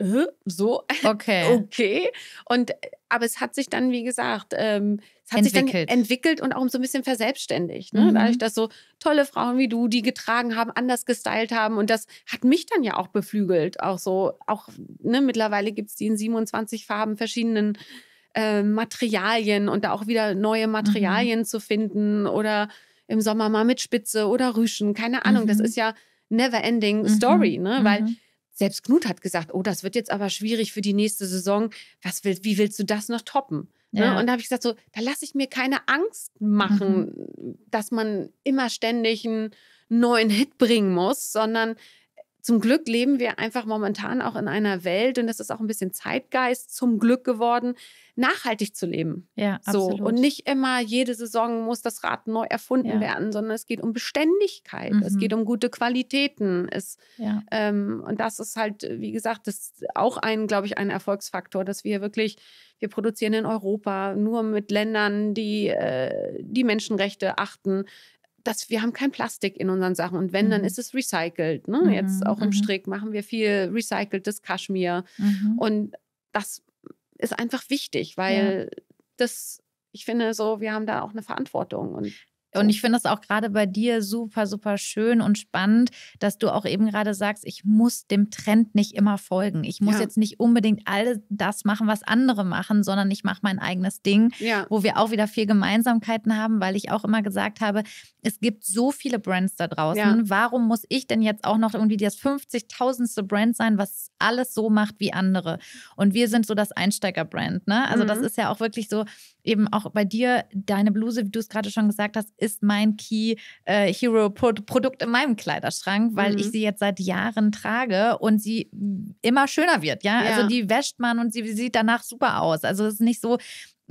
äh, so okay okay und äh, aber es hat sich dann wie gesagt ähm, es hat entwickelt. sich dann entwickelt und auch so ein bisschen verselbstständigt ne? mhm. dadurch dass so tolle Frauen wie du die getragen haben anders gestylt haben und das hat mich dann ja auch beflügelt auch so auch ne mittlerweile gibt es die in 27 Farben verschiedenen äh, Materialien und da auch wieder neue mhm. Materialien mhm. zu finden oder im Sommer mal mit Spitze oder Rüschen keine Ahnung mhm. das ist ja never ending mhm. Story ne weil mhm. Selbst Knut hat gesagt, oh, das wird jetzt aber schwierig für die nächste Saison. Was willst, wie willst du das noch toppen? Ne? Ja. Und da habe ich gesagt, so, da lasse ich mir keine Angst machen, mhm. dass man immer ständig einen neuen Hit bringen muss, sondern zum Glück leben wir einfach momentan auch in einer Welt, und das ist auch ein bisschen Zeitgeist zum Glück geworden, nachhaltig zu leben. Ja, absolut. Und nicht immer jede Saison muss das Rad neu erfunden ja. werden, sondern es geht um Beständigkeit, mhm. es geht um gute Qualitäten. Es, ja. ähm, und das ist halt, wie gesagt, das auch ein, glaube ich, ein Erfolgsfaktor, dass wir wirklich, wir produzieren in Europa nur mit Ländern, die äh, die Menschenrechte achten, dass wir haben kein Plastik in unseren Sachen und wenn, mhm. dann ist es recycelt. Ne? Mhm. Jetzt auch im mhm. Strick machen wir viel recyceltes Kaschmir mhm. und das ist einfach wichtig, weil ja. das, ich finde so, wir haben da auch eine Verantwortung. Und und ich finde es auch gerade bei dir super, super schön und spannend, dass du auch eben gerade sagst, ich muss dem Trend nicht immer folgen. Ich muss ja. jetzt nicht unbedingt all das machen, was andere machen, sondern ich mache mein eigenes Ding, ja. wo wir auch wieder viel Gemeinsamkeiten haben, weil ich auch immer gesagt habe, es gibt so viele Brands da draußen. Ja. Warum muss ich denn jetzt auch noch irgendwie das 50.000. Brand sein, was alles so macht wie andere? Und wir sind so das Einsteiger-Brand. Ne? Also mhm. das ist ja auch wirklich so, eben auch bei dir, deine Bluse, wie du es gerade schon gesagt hast, ist mein Key äh, Hero Pro Produkt in meinem Kleiderschrank, weil mhm. ich sie jetzt seit Jahren trage und sie immer schöner wird. Ja? Also ja, also die wäscht man und sie sieht danach super aus. Also es ist nicht so,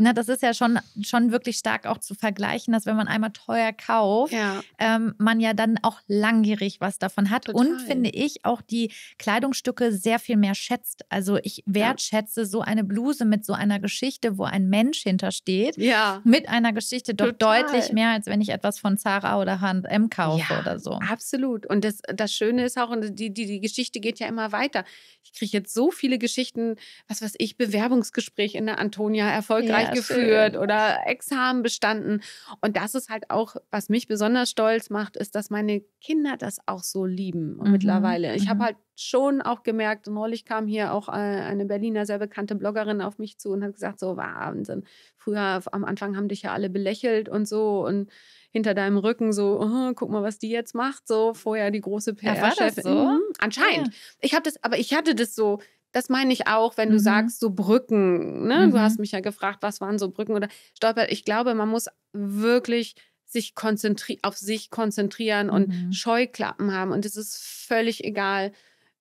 na, ne, das ist ja schon, schon wirklich stark auch zu vergleichen, dass wenn man einmal teuer kauft, ja. Ähm, man ja dann auch langjährig was davon hat Total. und finde ich auch die Kleidungsstücke sehr viel mehr schätzt. Also ich wertschätze ja. so eine Bluse mit so einer Geschichte, wo ein Mensch hintersteht, ja. mit einer Geschichte doch Total. deutlich mehr, als wenn ich etwas von Zara oder H&M kaufe ja, oder so. Absolut. Und das, das Schöne ist auch, die, die, die Geschichte geht ja immer weiter. Ich kriege jetzt so viele Geschichten, was weiß ich, Bewerbungsgespräch in der Antonia erfolgreich durchgeführt schön. oder Examen bestanden. Und das ist halt auch, was mich besonders stolz macht, ist, dass meine Kinder das auch so lieben mhm. mittlerweile. Ich mhm. habe halt schon auch gemerkt, neulich kam hier auch äh, eine Berliner sehr bekannte Bloggerin auf mich zu und hat gesagt, so Wahnsinn. Früher am Anfang haben dich ja alle belächelt und so und hinter deinem Rücken so, oh, guck mal, was die jetzt macht, so vorher die große PR-Chefin. Ja, so? mhm, anscheinend. Ja. Ah. Ich habe das, aber ich hatte das so, das meine ich auch, wenn du mhm. sagst, so Brücken. Ne? Mhm. Du hast mhm. mich ja gefragt, was waren so Brücken oder Stolper. Ich glaube, man muss wirklich sich konzentri auf sich konzentrieren mhm. und Scheuklappen haben. Und es ist völlig egal,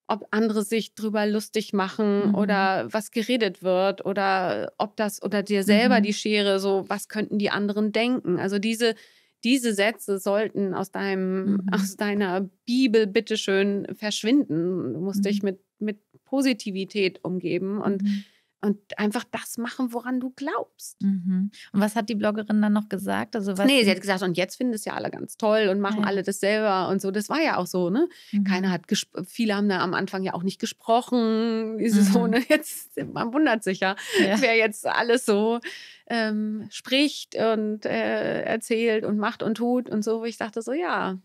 ob andere sich drüber lustig machen oder mhm. was geredet wird oder ob das oder dir selber die mhm. Schere, so was könnten die anderen denken. Also diese, diese Sätze sollten aus deinem, mhm. aus deiner Bibel bitteschön verschwinden. Du musst mhm. dich mit, mit Positivität umgeben und, mhm. und einfach das machen, woran du glaubst. Mhm. Und was hat die Bloggerin dann noch gesagt? Also was nee, sie hat gesagt, und jetzt finden es ja alle ganz toll und machen ja. alle das selber und so. Das war ja auch so, ne? Mhm. Keiner hat, viele haben da am Anfang ja auch nicht gesprochen. Ist so, mhm. ne? Jetzt, man wundert sich ja, ja. wer jetzt alles so ähm, spricht und äh, erzählt und macht und tut und so. Wo ich dachte so, ja,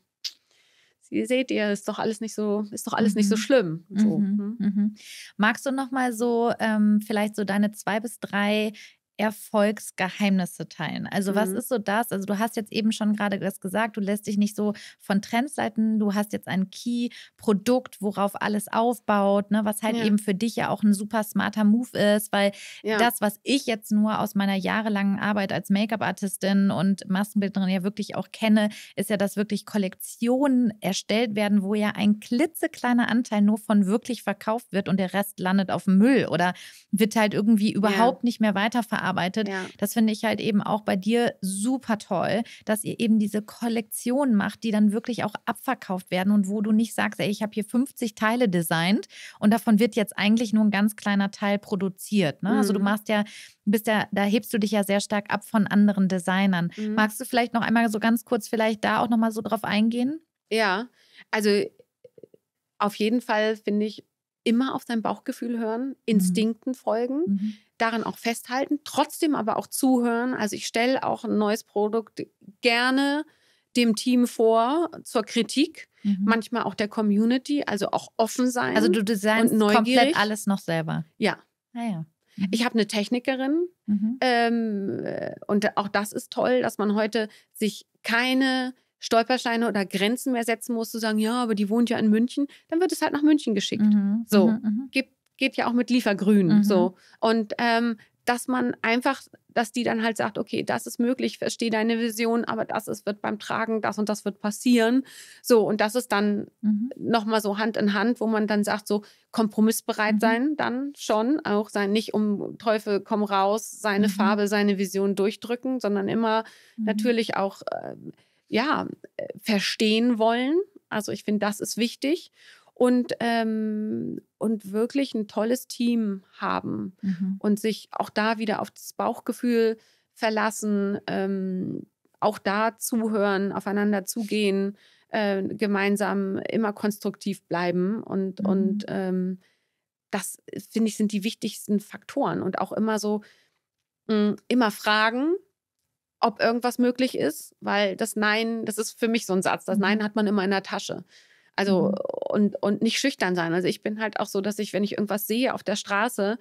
seht ihr, ist doch alles nicht so, ist doch alles mhm. nicht so mhm. schlimm. So. Mhm. Hm? Mhm. Magst du noch mal so ähm, vielleicht so deine zwei bis drei Erfolgsgeheimnisse teilen? Also mhm. was ist so das? Also du hast jetzt eben schon gerade das gesagt, du lässt dich nicht so von Trends leiten, du hast jetzt ein Key-Produkt, worauf alles aufbaut, ne? was halt ja. eben für dich ja auch ein super smarter Move ist, weil ja. das, was ich jetzt nur aus meiner jahrelangen Arbeit als Make-up-Artistin und Maskenbildnerin ja wirklich auch kenne, ist ja, dass wirklich Kollektionen erstellt werden, wo ja ein klitzekleiner Anteil nur von wirklich verkauft wird und der Rest landet auf dem Müll oder wird halt irgendwie überhaupt ja. nicht mehr weiterverarbeitet zusammenarbeitet. Ja. Das finde ich halt eben auch bei dir super toll, dass ihr eben diese Kollektion macht, die dann wirklich auch abverkauft werden und wo du nicht sagst, ey, ich habe hier 50 Teile designt und davon wird jetzt eigentlich nur ein ganz kleiner Teil produziert. Ne? Mhm. Also du mhm. machst ja, bist ja, da hebst du dich ja sehr stark ab von anderen Designern. Mhm. Magst du vielleicht noch einmal so ganz kurz vielleicht da auch nochmal so drauf eingehen? Ja, also auf jeden Fall finde ich immer auf sein Bauchgefühl hören, mhm. Instinkten mhm. folgen. Mhm daran auch festhalten, trotzdem aber auch zuhören. Also ich stelle auch ein neues Produkt gerne dem Team vor zur Kritik, mhm. manchmal auch der Community, also auch offen sein. Also du designst und neugierig. komplett alles noch selber. Ja. Naja. Ah, mhm. Ich habe eine Technikerin mhm. ähm, äh, und auch das ist toll, dass man heute sich keine Stolpersteine oder Grenzen mehr setzen muss, zu sagen, ja, aber die wohnt ja in München, dann wird es halt nach München geschickt. Mhm. So, mhm, mhm. gibt geht ja auch mit Liefergrün mhm. so. Und ähm, dass man einfach, dass die dann halt sagt, okay, das ist möglich, verstehe deine Vision, aber das ist, wird beim Tragen, das und das wird passieren. So, und das ist dann mhm. nochmal so Hand in Hand, wo man dann sagt, so kompromissbereit mhm. sein, dann schon, auch sein, nicht um Teufel komm raus, seine mhm. Farbe, seine Vision durchdrücken, sondern immer mhm. natürlich auch, ähm, äh, ja, verstehen wollen. Also ich finde, das ist wichtig und, ähm, und wirklich ein tolles Team haben mhm. und sich auch da wieder auf das Bauchgefühl verlassen, ähm, auch da zuhören, aufeinander zugehen, äh, gemeinsam immer konstruktiv bleiben und, mhm. und ähm, das finde ich sind die wichtigsten Faktoren und auch immer so mh, hm, immer fragen, ob irgendwas möglich ist, weil das Nein, das ist für mich so ein Satz, das mhm. Nein hat man immer in der Tasche. Also mhm. und, und nicht schüchtern sein. Also ich bin halt auch so, dass ich, wenn ich irgendwas sehe auf der Straße,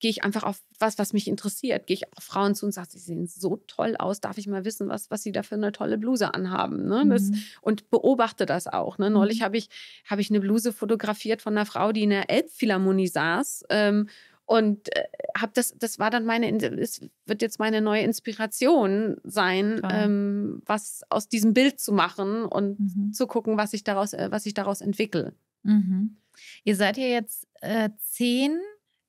gehe ich einfach auf was, was mich interessiert. Gehe ich auf Frauen zu und sage, sie sehen so toll aus, darf ich mal wissen, was, was sie da für eine tolle Bluse anhaben. Ne? Das, mhm. Und beobachte das auch. Ne? Neulich mhm. habe ich, hab ich eine Bluse fotografiert von einer Frau, die in der Elbphilharmonie saß. Ähm, und äh, habe das, das war dann meine, es wird jetzt meine neue Inspiration sein, ähm, was aus diesem Bild zu machen und mhm. zu gucken, was ich daraus, äh, was ich daraus entwickle. Mhm. Ihr seid ja jetzt äh, zehn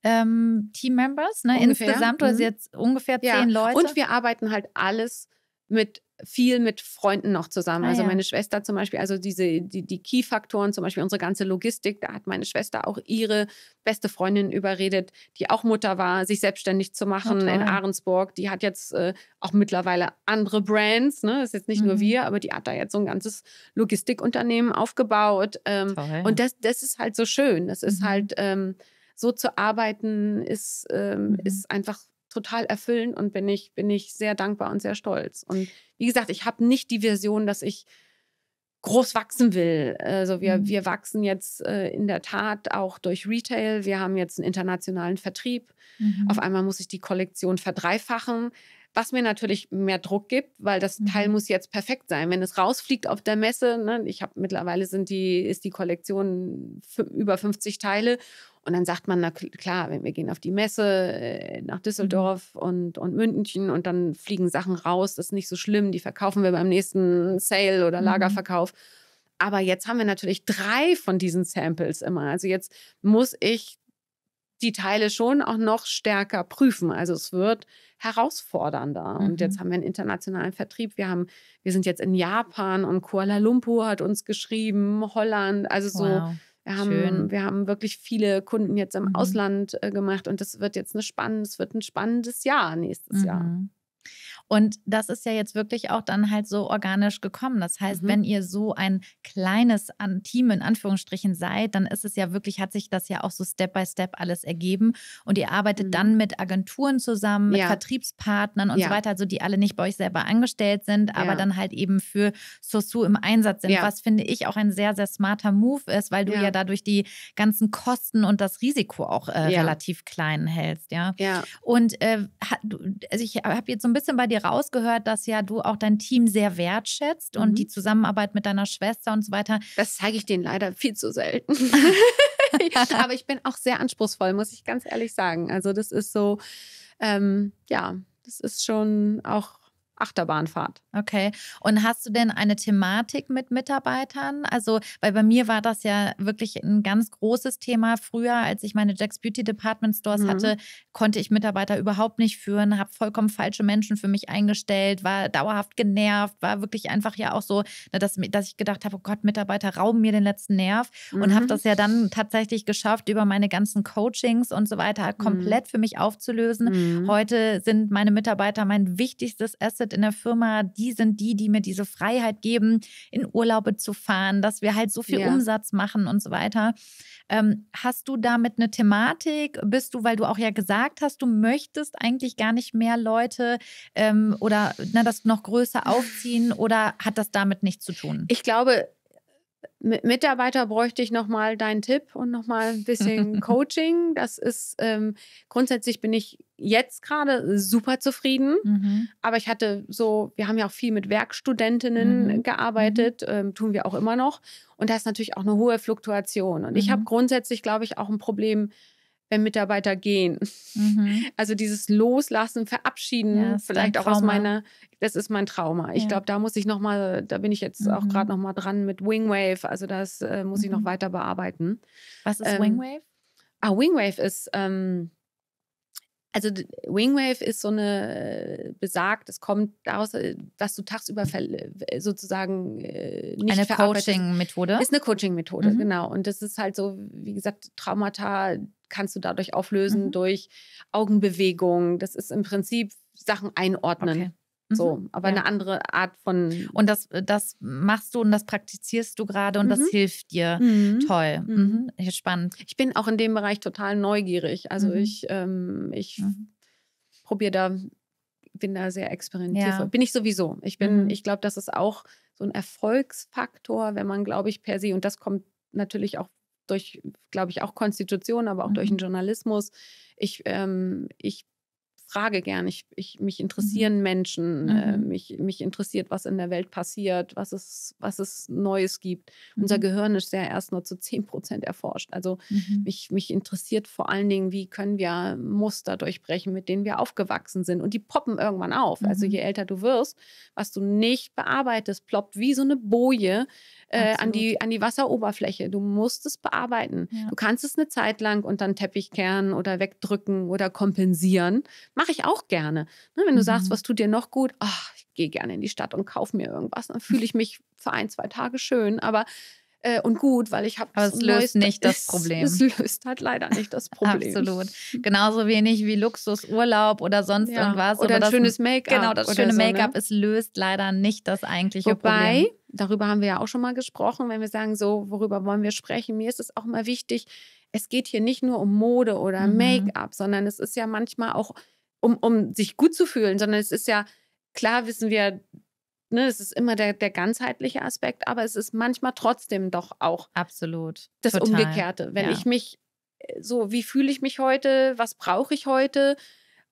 ähm, Team-Members, ne? Ungefähr. Insgesamt, mhm. also jetzt ungefähr zehn ja. Leute. Und wir arbeiten halt alles mit viel mit Freunden noch zusammen. Ah, also ja. meine Schwester zum Beispiel, also diese, die, die Key-Faktoren, zum Beispiel unsere ganze Logistik, da hat meine Schwester auch ihre beste Freundin überredet, die auch Mutter war, sich selbstständig zu ah, machen Total. in Ahrensburg. Die hat jetzt äh, auch mittlerweile andere Brands, ne? Das ist jetzt nicht mhm. nur wir, aber die hat da jetzt so ein ganzes Logistikunternehmen aufgebaut. Ähm, und das, das ist halt so schön. Das ist mhm. halt ähm, so zu arbeiten, ist, ähm, mhm. ist einfach total erfüllen und bin ich, bin ich sehr dankbar und sehr stolz. Und wie gesagt, ich habe nicht die Version, dass ich groß wachsen will. Also wir, mhm. wir wachsen jetzt äh, in der Tat auch durch Retail. Wir haben jetzt einen internationalen Vertrieb. Mhm. Auf einmal muss ich die Kollektion verdreifachen, was mir natürlich mehr Druck gibt, weil das mhm. Teil muss jetzt perfekt sein. Wenn es rausfliegt auf der Messe, ne, ich habe mittlerweile sind die, ist die Kollektion über 50 Teile und dann sagt man, na klar, wir gehen auf die Messe äh, nach mhm. Düsseldorf mhm. und, und München und dann fliegen Sachen raus, das ist nicht so schlimm, die verkaufen wir beim nächsten Sale oder mhm. Lagerverkauf. Mhm. Aber jetzt haben wir natürlich drei von diesen Samples immer. Also jetzt muss ich die Teile schon auch noch stärker prüfen. Also es wird herausfordernder. Mhm. Und jetzt mhm. haben wir einen internationalen Vertrieb. Wir haben, wir sind jetzt in Japan und Kuala Lumpur hat uns geschrieben, Holland, also wow. so wir haben, Schön. wir haben wirklich viele Kunden jetzt im mhm. Ausland äh, gemacht und das wird jetzt eine spannend, es wird ein spannendes Jahr nächstes mhm. Jahr. Und das ist ja jetzt wirklich auch dann halt so organisch gekommen. Das heißt, mhm. wenn ihr so ein kleines Team in Anführungsstrichen seid, dann ist es ja wirklich, hat sich das ja auch so Step by Step alles ergeben. Und ihr arbeitet mhm. dann mit Agenturen zusammen, mit ja. Vertriebspartnern und ja. so weiter, also die alle nicht bei euch selber angestellt sind, aber ja. dann halt eben für Sosu im Einsatz sind, was finde ich auch ein sehr, sehr smarter Move ist, weil du ja, dadurch die ganzen Kosten und das Risiko auch äh, relativ klein hältst, ja. ja. Und äh, also ich habe jetzt so ein bisschen bei dir dir rausgehört, dass ja du auch dein Team sehr wertschätzt mhm. und die mhm. Zusammenarbeit mit deiner Schwester und so weiter. Das zeige ich denen leider viel zu selten. Aber ich bin auch sehr anspruchsvoll, muss ich ganz ehrlich sagen. Also das ist so, ähm, ja, das ist schon auch Achterbahnfahrt. Okay. Und hast du denn eine Thematik mit Mitarbeitern? Also, weil bei mir war das ja wirklich ein ganz großes Thema. Früher, als ich meine Jack's Beauty Department Stores mhm. hatte, konnte ich Mitarbeiter überhaupt nicht führen, habe vollkommen falsche Menschen für mich eingestellt, war dauerhaft genervt, war wirklich einfach ja auch so, ne, dass, dass ich gedacht habe, oh Gott, Mitarbeiter rauben mir den letzten Nerv mhm. und habe das ja dann tatsächlich geschafft, über meine ganzen Coachings und so weiter mhm. komplett mhm. für mich aufzulösen. Mhm. Heute sind meine Mitarbeiter mein wichtigstes Asset in der Firma, die sind die, die mir diese Freiheit geben, in Urlaube zu fahren, dass wir halt so viel ja. Umsatz machen und so weiter. Ähm, hast du damit eine Thematik? Bist du, weil du auch ja gesagt hast, du möchtest eigentlich gar nicht mehr Leute ähm, oder na, das noch größer aufziehen oder hat das damit nichts zu tun? Ich glaube, Mitarbeiter bräuchte ich nochmal deinen Tipp und nochmal ein bisschen Coaching. Das ist ähm, grundsätzlich bin ich jetzt gerade super zufrieden. Mhm. Aber ich hatte so, wir haben ja auch viel mit Werkstudentinnen mhm. mhm. gearbeitet, ähm, tun wir auch immer noch. Und da ist natürlich auch eine hohe Fluktuation. Und mhm. ich habe mhm. grundsätzlich, glaube ich, auch ein Problem wenn Mitarbeiter gehen. Mhm. Also dieses Loslassen, Verabschieden, ja, vielleicht auch aus meiner, das ist mein Trauma. Ja. Ich glaube, da muss ich nochmal, da bin ich jetzt mhm. auch gerade nochmal dran mit Wingwave. Also das äh, muss ich noch mhm. weiter bearbeiten. Was ist ähm, Wingwave? Ah, Wingwave ist. Ähm, also Wingwave ist so eine äh, besagt, es kommt daraus, äh, was du tagsüber äh, sozusagen nicht eine Coaching-Methode ist eine Coaching-Methode, mhm. genau. Und das ist halt so, wie gesagt, Traumata kannst du dadurch auflösen mhm. durch Augenbewegung. Das ist im Prinzip Sachen einordnen. Okay. So, mhm. aber ja. eine andere Art von. Und das, äh, das machst du und das praktizierst du gerade und mhm. das hilft dir. Mhm. Toll. Mhm. Mhm. Spannend. Ich bin auch in dem Bereich total neugierig. Also ich, ähm, ich probiere da, bin da sehr experimentiert. Ja. Bin ich sowieso. Ich bin, ich glaube, das ist auch so ein Erfolgsfaktor, wenn man, glaube ich, per se, und das kommt natürlich auch durch, glaube ich, auch Konstitution, aber auch durch den Journalismus. Ich, ähm, ich frage gern, ich, ich mich mhm. interessieren mhm. Menschen, äh, mhm. mich, mich interessiert, was in der Welt passiert, was es, was es Neues gibt. Mhm. Unser Gehirn ist ja erst nur zu 10 Prozent erforscht. Also mhm. mich, mich interessiert vor allen Dingen, wie können wir Muster durchbrechen, mit denen wir aufgewachsen sind. Und die poppen irgendwann auf. Also je mhm. älter du wirst, was du nicht bearbeitest, ploppt wie so eine Boje äh, an, die, an die Wasseroberfläche. Du musst es bearbeiten. Ja. Du kannst es eine Zeit lang unter den Teppich kehren oder wegdrücken oder kompensieren. Mache ich auch gerne. Ne, wenn du mhm. sagst, was tut dir noch gut? Ach, ich gehe gerne in die Stadt und kaufe mir irgendwas. Dann fühle ich mich für ein, zwei Tage schön. Aber äh, und gut, weil ich habe. Aber es löst nicht das Problem. Es, löst halt leider nicht das Problem. Absolut. Genauso wenig wie Luxusurlaub oder sonst ja. irgendwas. Oder, oder ein das, schönes genau, Make-up. Genau, das schöne so, ne? Make-up. Ne? Es löst leider nicht das eigentliche Wobei, Problem. Wobei, darüber haben wir ja auch schon mal gesprochen, wenn wir sagen, so, worüber wollen wir sprechen? Mir ist es auch mal wichtig, es geht hier nicht nur um Mode oder mhm. Make-up, sondern es ist ja manchmal auch, um, um sich gut zu fühlen, sondern es ist ja, klar wissen wir, ne, es ist immer der, der ganzheitliche Aspekt, aber es ist manchmal trotzdem doch auch absolut das Total. Umgekehrte. Wenn ja. ich mich äh, so, wie fühle ich mich heute, was brauche ich heute?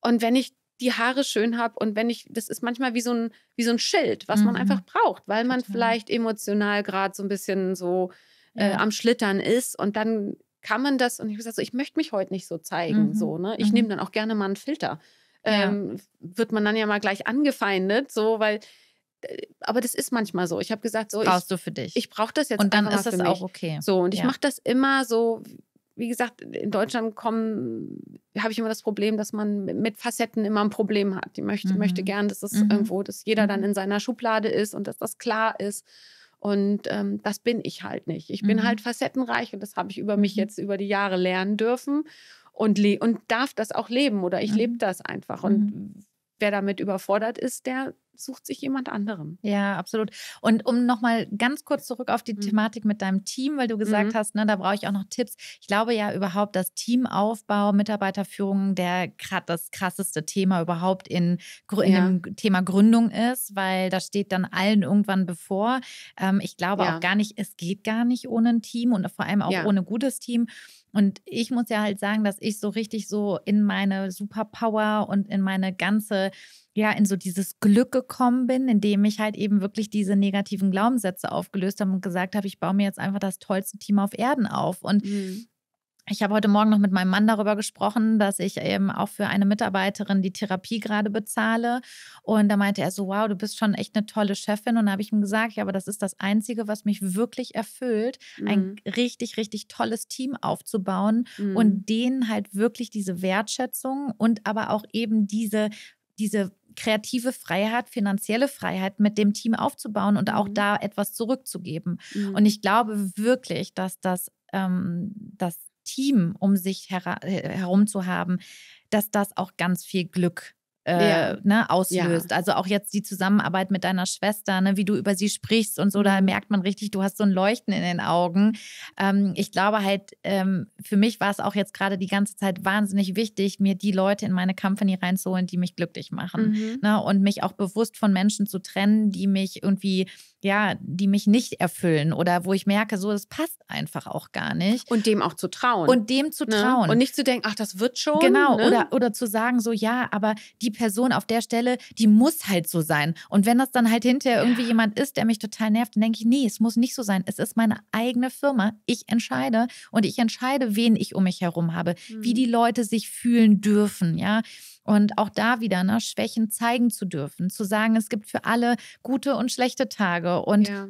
Und wenn ich die Haare schön habe und wenn ich, das ist manchmal wie so ein, wie so ein Schild, was mhm. man einfach braucht, weil man Total. vielleicht emotional gerade so ein bisschen so äh, am Schlittern ist und dann kann man das und ich habe gesagt, so, ich möchte mich heute nicht so zeigen, mhm. so, ne? Ich mhm. nehme dann auch gerne mal einen Filter. Ähm, ja. Wird man dann ja mal gleich angefeindet, so, weil äh, aber das ist manchmal so. Ich habe gesagt, so brauchst ich, du für dich. Ich brauche das jetzt und dann ist das auch okay. So und ja. ich mache das immer so, wie gesagt, in Deutschland kommen, habe ich immer das Problem, dass man mit Facetten immer ein Problem hat. Ich möchte, mhm. möchte gern, dass es mhm. irgendwo, dass jeder dann mhm. in seiner Schublade ist und dass das klar ist. Und ähm, das bin ich halt nicht. Ich bin halt mhm. facettenreich und das habe ich über mich mhm. jetzt über die Jahre lernen dürfen und, und darf das auch leben oder ich lebe das einfach. Und wer damit überfordert ist, der sucht sich jemand anderem. Ja, absolut. Und um nochmal ganz kurz zurück auf die mhm. Thematik mit deinem Team, weil du gesagt mhm. hast, ne, da brauche ich auch noch Tipps. Ich glaube ja überhaupt, dass Teamaufbau, Mitarbeiterführung der das krasseste Thema überhaupt in, in ja. dem Thema Gründung ist, weil das steht dann allen irgendwann bevor. Ähm, ich glaube ja. auch gar nicht, es geht gar nicht ohne ein Team und vor allem auch ja. ohne gutes Team. Und ich muss ja halt sagen, dass ich so richtig so in meine Superpower und in meine ganze ja in so dieses Glück gekommen bin, indem ich halt eben wirklich diese negativen Glaubenssätze aufgelöst habe und gesagt habe, ich baue mir jetzt einfach das tollste Team auf Erden auf. Und mhm. Ich habe heute Morgen noch mit meinem Mann darüber gesprochen, dass ich eben auch für eine Mitarbeiterin die Therapie gerade bezahle. Und da meinte er so, wow, du bist schon echt eine tolle Chefin. Und da habe ich ihm gesagt, ja, aber das ist das Einzige, was mich wirklich erfüllt, mhm. ein richtig, richtig tolles Team aufzubauen mhm. und denen halt wirklich diese Wertschätzung und aber auch eben diese diese kreative Freiheit, finanzielle Freiheit mit dem Team aufzubauen und auch mhm. da etwas zurückzugeben. Mhm. Und ich glaube wirklich, dass das, ähm, das Team um sich her äh, herum zu haben, dass das auch ganz viel Glück äh, ja. ne, auslöst. Ja. Also auch jetzt die Zusammenarbeit mit deiner Schwester, ne, wie du über sie sprichst und so, da mhm. merkt man richtig, du hast so ein Leuchten in den Augen. Ähm, ich glaube halt, ähm, für mich war es auch jetzt gerade die ganze Zeit wahnsinnig wichtig, mir die Leute in meine Company reinzuholen, die mich glücklich machen. Mhm. Ne, und mich auch bewusst von Menschen zu trennen, die mich irgendwie ja, die mich nicht erfüllen oder wo ich merke, so, das passt einfach auch gar nicht. Und dem auch zu trauen. Und dem zu ne? trauen. Und nicht zu denken, ach, das wird schon. Genau, ne? oder, oder zu sagen, so, ja, aber die Person auf der Stelle, die muss halt so sein. Und wenn das dann halt hinterher irgendwie ja. jemand ist, der mich total nervt, dann denke ich, nee, es muss nicht so sein. Es ist meine eigene Firma. Ich entscheide und ich entscheide, wen ich um mich herum habe, mhm. wie hm. die Leute sich fühlen dürfen, ja und auch da wieder ne, Schwächen zeigen zu dürfen, zu sagen, es gibt für alle gute und schlechte Tage. Und ja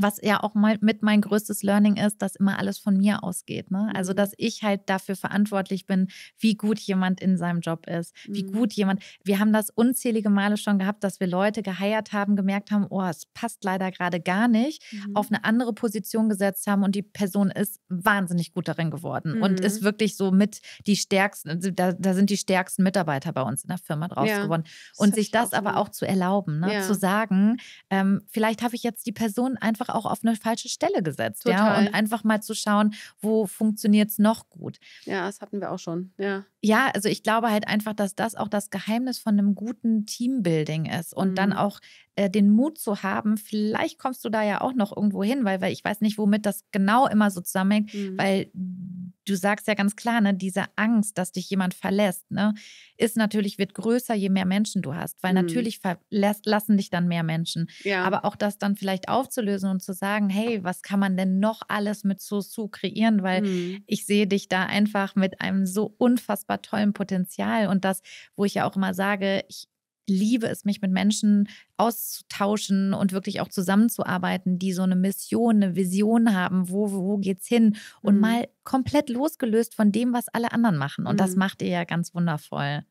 was ja auch mal mit mein größtes Learning ist, dass immer alles von mir ausgeht. Ne? Also, mhm. dass ich halt dafür verantwortlich bin, wie gut jemand in seinem Job ist, wie mhm. gut jemand. Wir haben das unzählige Male schon gehabt, dass wir Leute geheiert haben, gemerkt haben, oh, es passt leider gerade gar nicht, mhm. auf eine andere Position gesetzt haben und die Person ist wahnsinnig gut darin geworden mhm. und ist mhm. wirklich so mit die stärksten, also, da, da, sind die stärksten Mitarbeiter bei uns in der Firma draus ja. geworden. Und das sich das auch aber auch zu erlauben, ne? ja. zu sagen, ähm, vielleicht habe ich jetzt die Person einfach einfach auch auf eine falsche Stelle gesetzt. Total. Ja, und einfach mal zu schauen, wo funktioniert es noch gut. Ja, das hatten wir auch schon. Ja ja, also ich glaube halt einfach, dass das auch das Geheimnis von einem guten Teambuilding ist und mhm. dann auch äh, den Mut zu haben, vielleicht kommst du da ja auch noch irgendwo hin, weil, weil ich weiß nicht, womit das genau immer so zusammenhängt, mhm. weil du sagst ja ganz klar, ne, diese Angst, dass dich jemand verlässt, ne, ist natürlich, wird größer, je mehr Menschen du hast, weil mhm. natürlich lassen dich dann mehr Menschen. Ja. Aber auch das dann vielleicht aufzulösen und zu sagen, hey, was kann man denn noch alles mit Sosu kreieren, weil mhm. ich sehe dich da einfach mit einem so unfassbar unfassbar tollem Potenzial und das, wo ich ja auch immer sage, ich liebe es, mich mit Menschen auszutauschen und wirklich auch zusammenzuarbeiten, die so eine Mission, eine Vision haben, wo, wo geht's hin und mhm. mal komplett losgelöst von dem, was alle anderen machen. Und mhm. das macht ihr ja ganz wundervoll.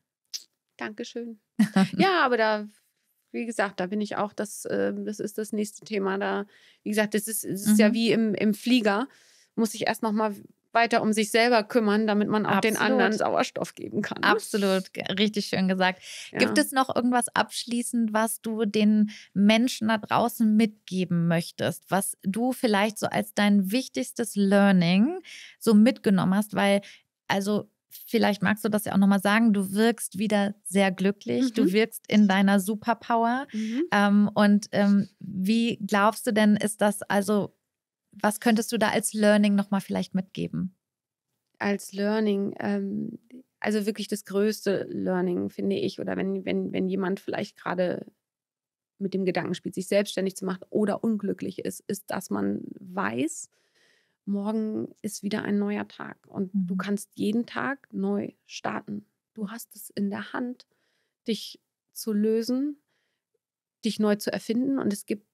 Dankeschön. ja, aber da, wie gesagt, da bin ich auch, das, äh, das ist das nächste Thema. Da, wie gesagt, das ist, das ist mhm. ja wie im, im Flieger. Muss ich erst nochmal weiter um sich selber kümmern, damit man auch Absolut. den anderen Sauerstoff geben kann. Ne? Absolut, richtig schön gesagt. Ja. Gibt es noch irgendwas abschließend, was du den Menschen da draußen mitgeben möchtest, was du vielleicht so als dein wichtigstes Learning so mitgenommen hast, weil also vielleicht magst du das ja auch nochmal sagen, du wirkst wieder sehr glücklich, mhm. du wirkst in deiner Superpower. Mhm. Ähm, und ähm, wie glaubst du denn, ist das also was könntest du da als Learning nochmal vielleicht mitgeben? Als Learning, ähm, also wirklich das größte Learning, finde ich, oder wenn, wenn, wenn jemand vielleicht gerade mit dem Gedanken spielt, sich selbstständig zu machen oder unglücklich ist, ist, dass man weiß, morgen ist wieder ein neuer Tag und mhm. du kannst jeden Tag neu starten. Du hast es in der Hand, dich zu lösen, dich neu zu erfinden und es gibt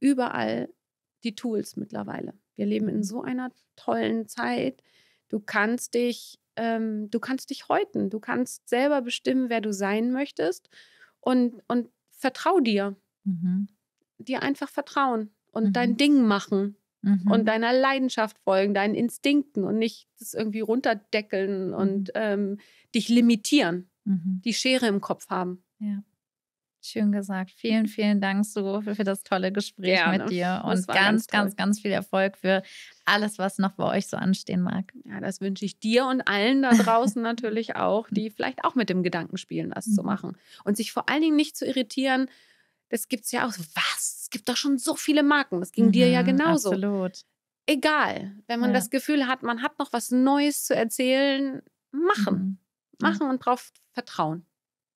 überall die Tools mittlerweile. Wir leben in mhm. so einer tollen Zeit. Du kannst dich, ähm, du kannst dich häuten. Du kannst selber bestimmen, wer du sein möchtest und, und vertrau dir. Mhm. Dir einfach vertrauen und mhm. dein Ding machen mhm. und deiner Leidenschaft folgen, deinen Instinkten und nicht das irgendwie runterdeckeln und mhm. ähm, dich limitieren, mhm. die Schere im Kopf haben. Ja. Schön gesagt. Vielen, vielen Dank, Suru, für, für das tolle Gespräch Gerne. mit dir und ganz, ganz, ganz, ganz, viel Erfolg für alles, was noch bei euch so anstehen mag. Ja, das wünsche ich dir und allen da draußen natürlich auch, die vielleicht auch mit dem Gedanken spielen, das mhm. zu machen und sich vor allen Dingen nicht zu irritieren. Das gibt es ja auch. Was? Es gibt doch schon so viele Marken. Das ging mhm, dir ja mhm, genauso. Absolut. Egal, wenn man ja. das Gefühl hat, man hat noch was Neues zu erzählen, machen. Mhm. Machen mhm. und darauf vertrauen.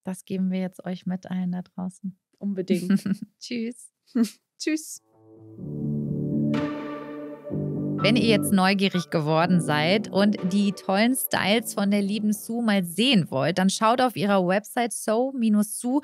Das geben wir jetzt euch mit ein da draußen. Unbedingt. Tschüss. Tschüss. Wenn ihr jetzt neugierig geworden seid und die tollen Styles von der lieben Sue mal sehen wollt, dann schaut auf ihrer Website so-sue.com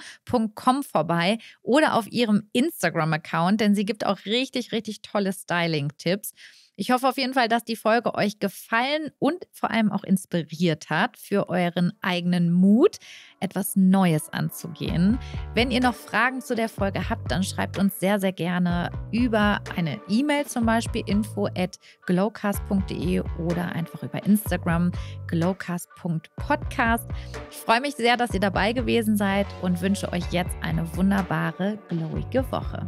vorbei oder auf ihrem Instagram-Account, denn sie gibt auch richtig, richtig tolle Styling-Tipps. Ich hoffe auf jeden Fall, dass die Folge euch gefallen und vor allem auch inspiriert hat für euren eigenen Mut, etwas Neues anzugehen. Wenn ihr noch Fragen zu der Folge habt, dann schreibt uns sehr, sehr gerne über eine E-Mail zum Beispiel info at glowcast.de oder einfach über Instagram glowcast.podcast. Ich freue mich sehr, dass ihr dabei gewesen seid und wünsche euch jetzt eine wunderbare, glowige Woche.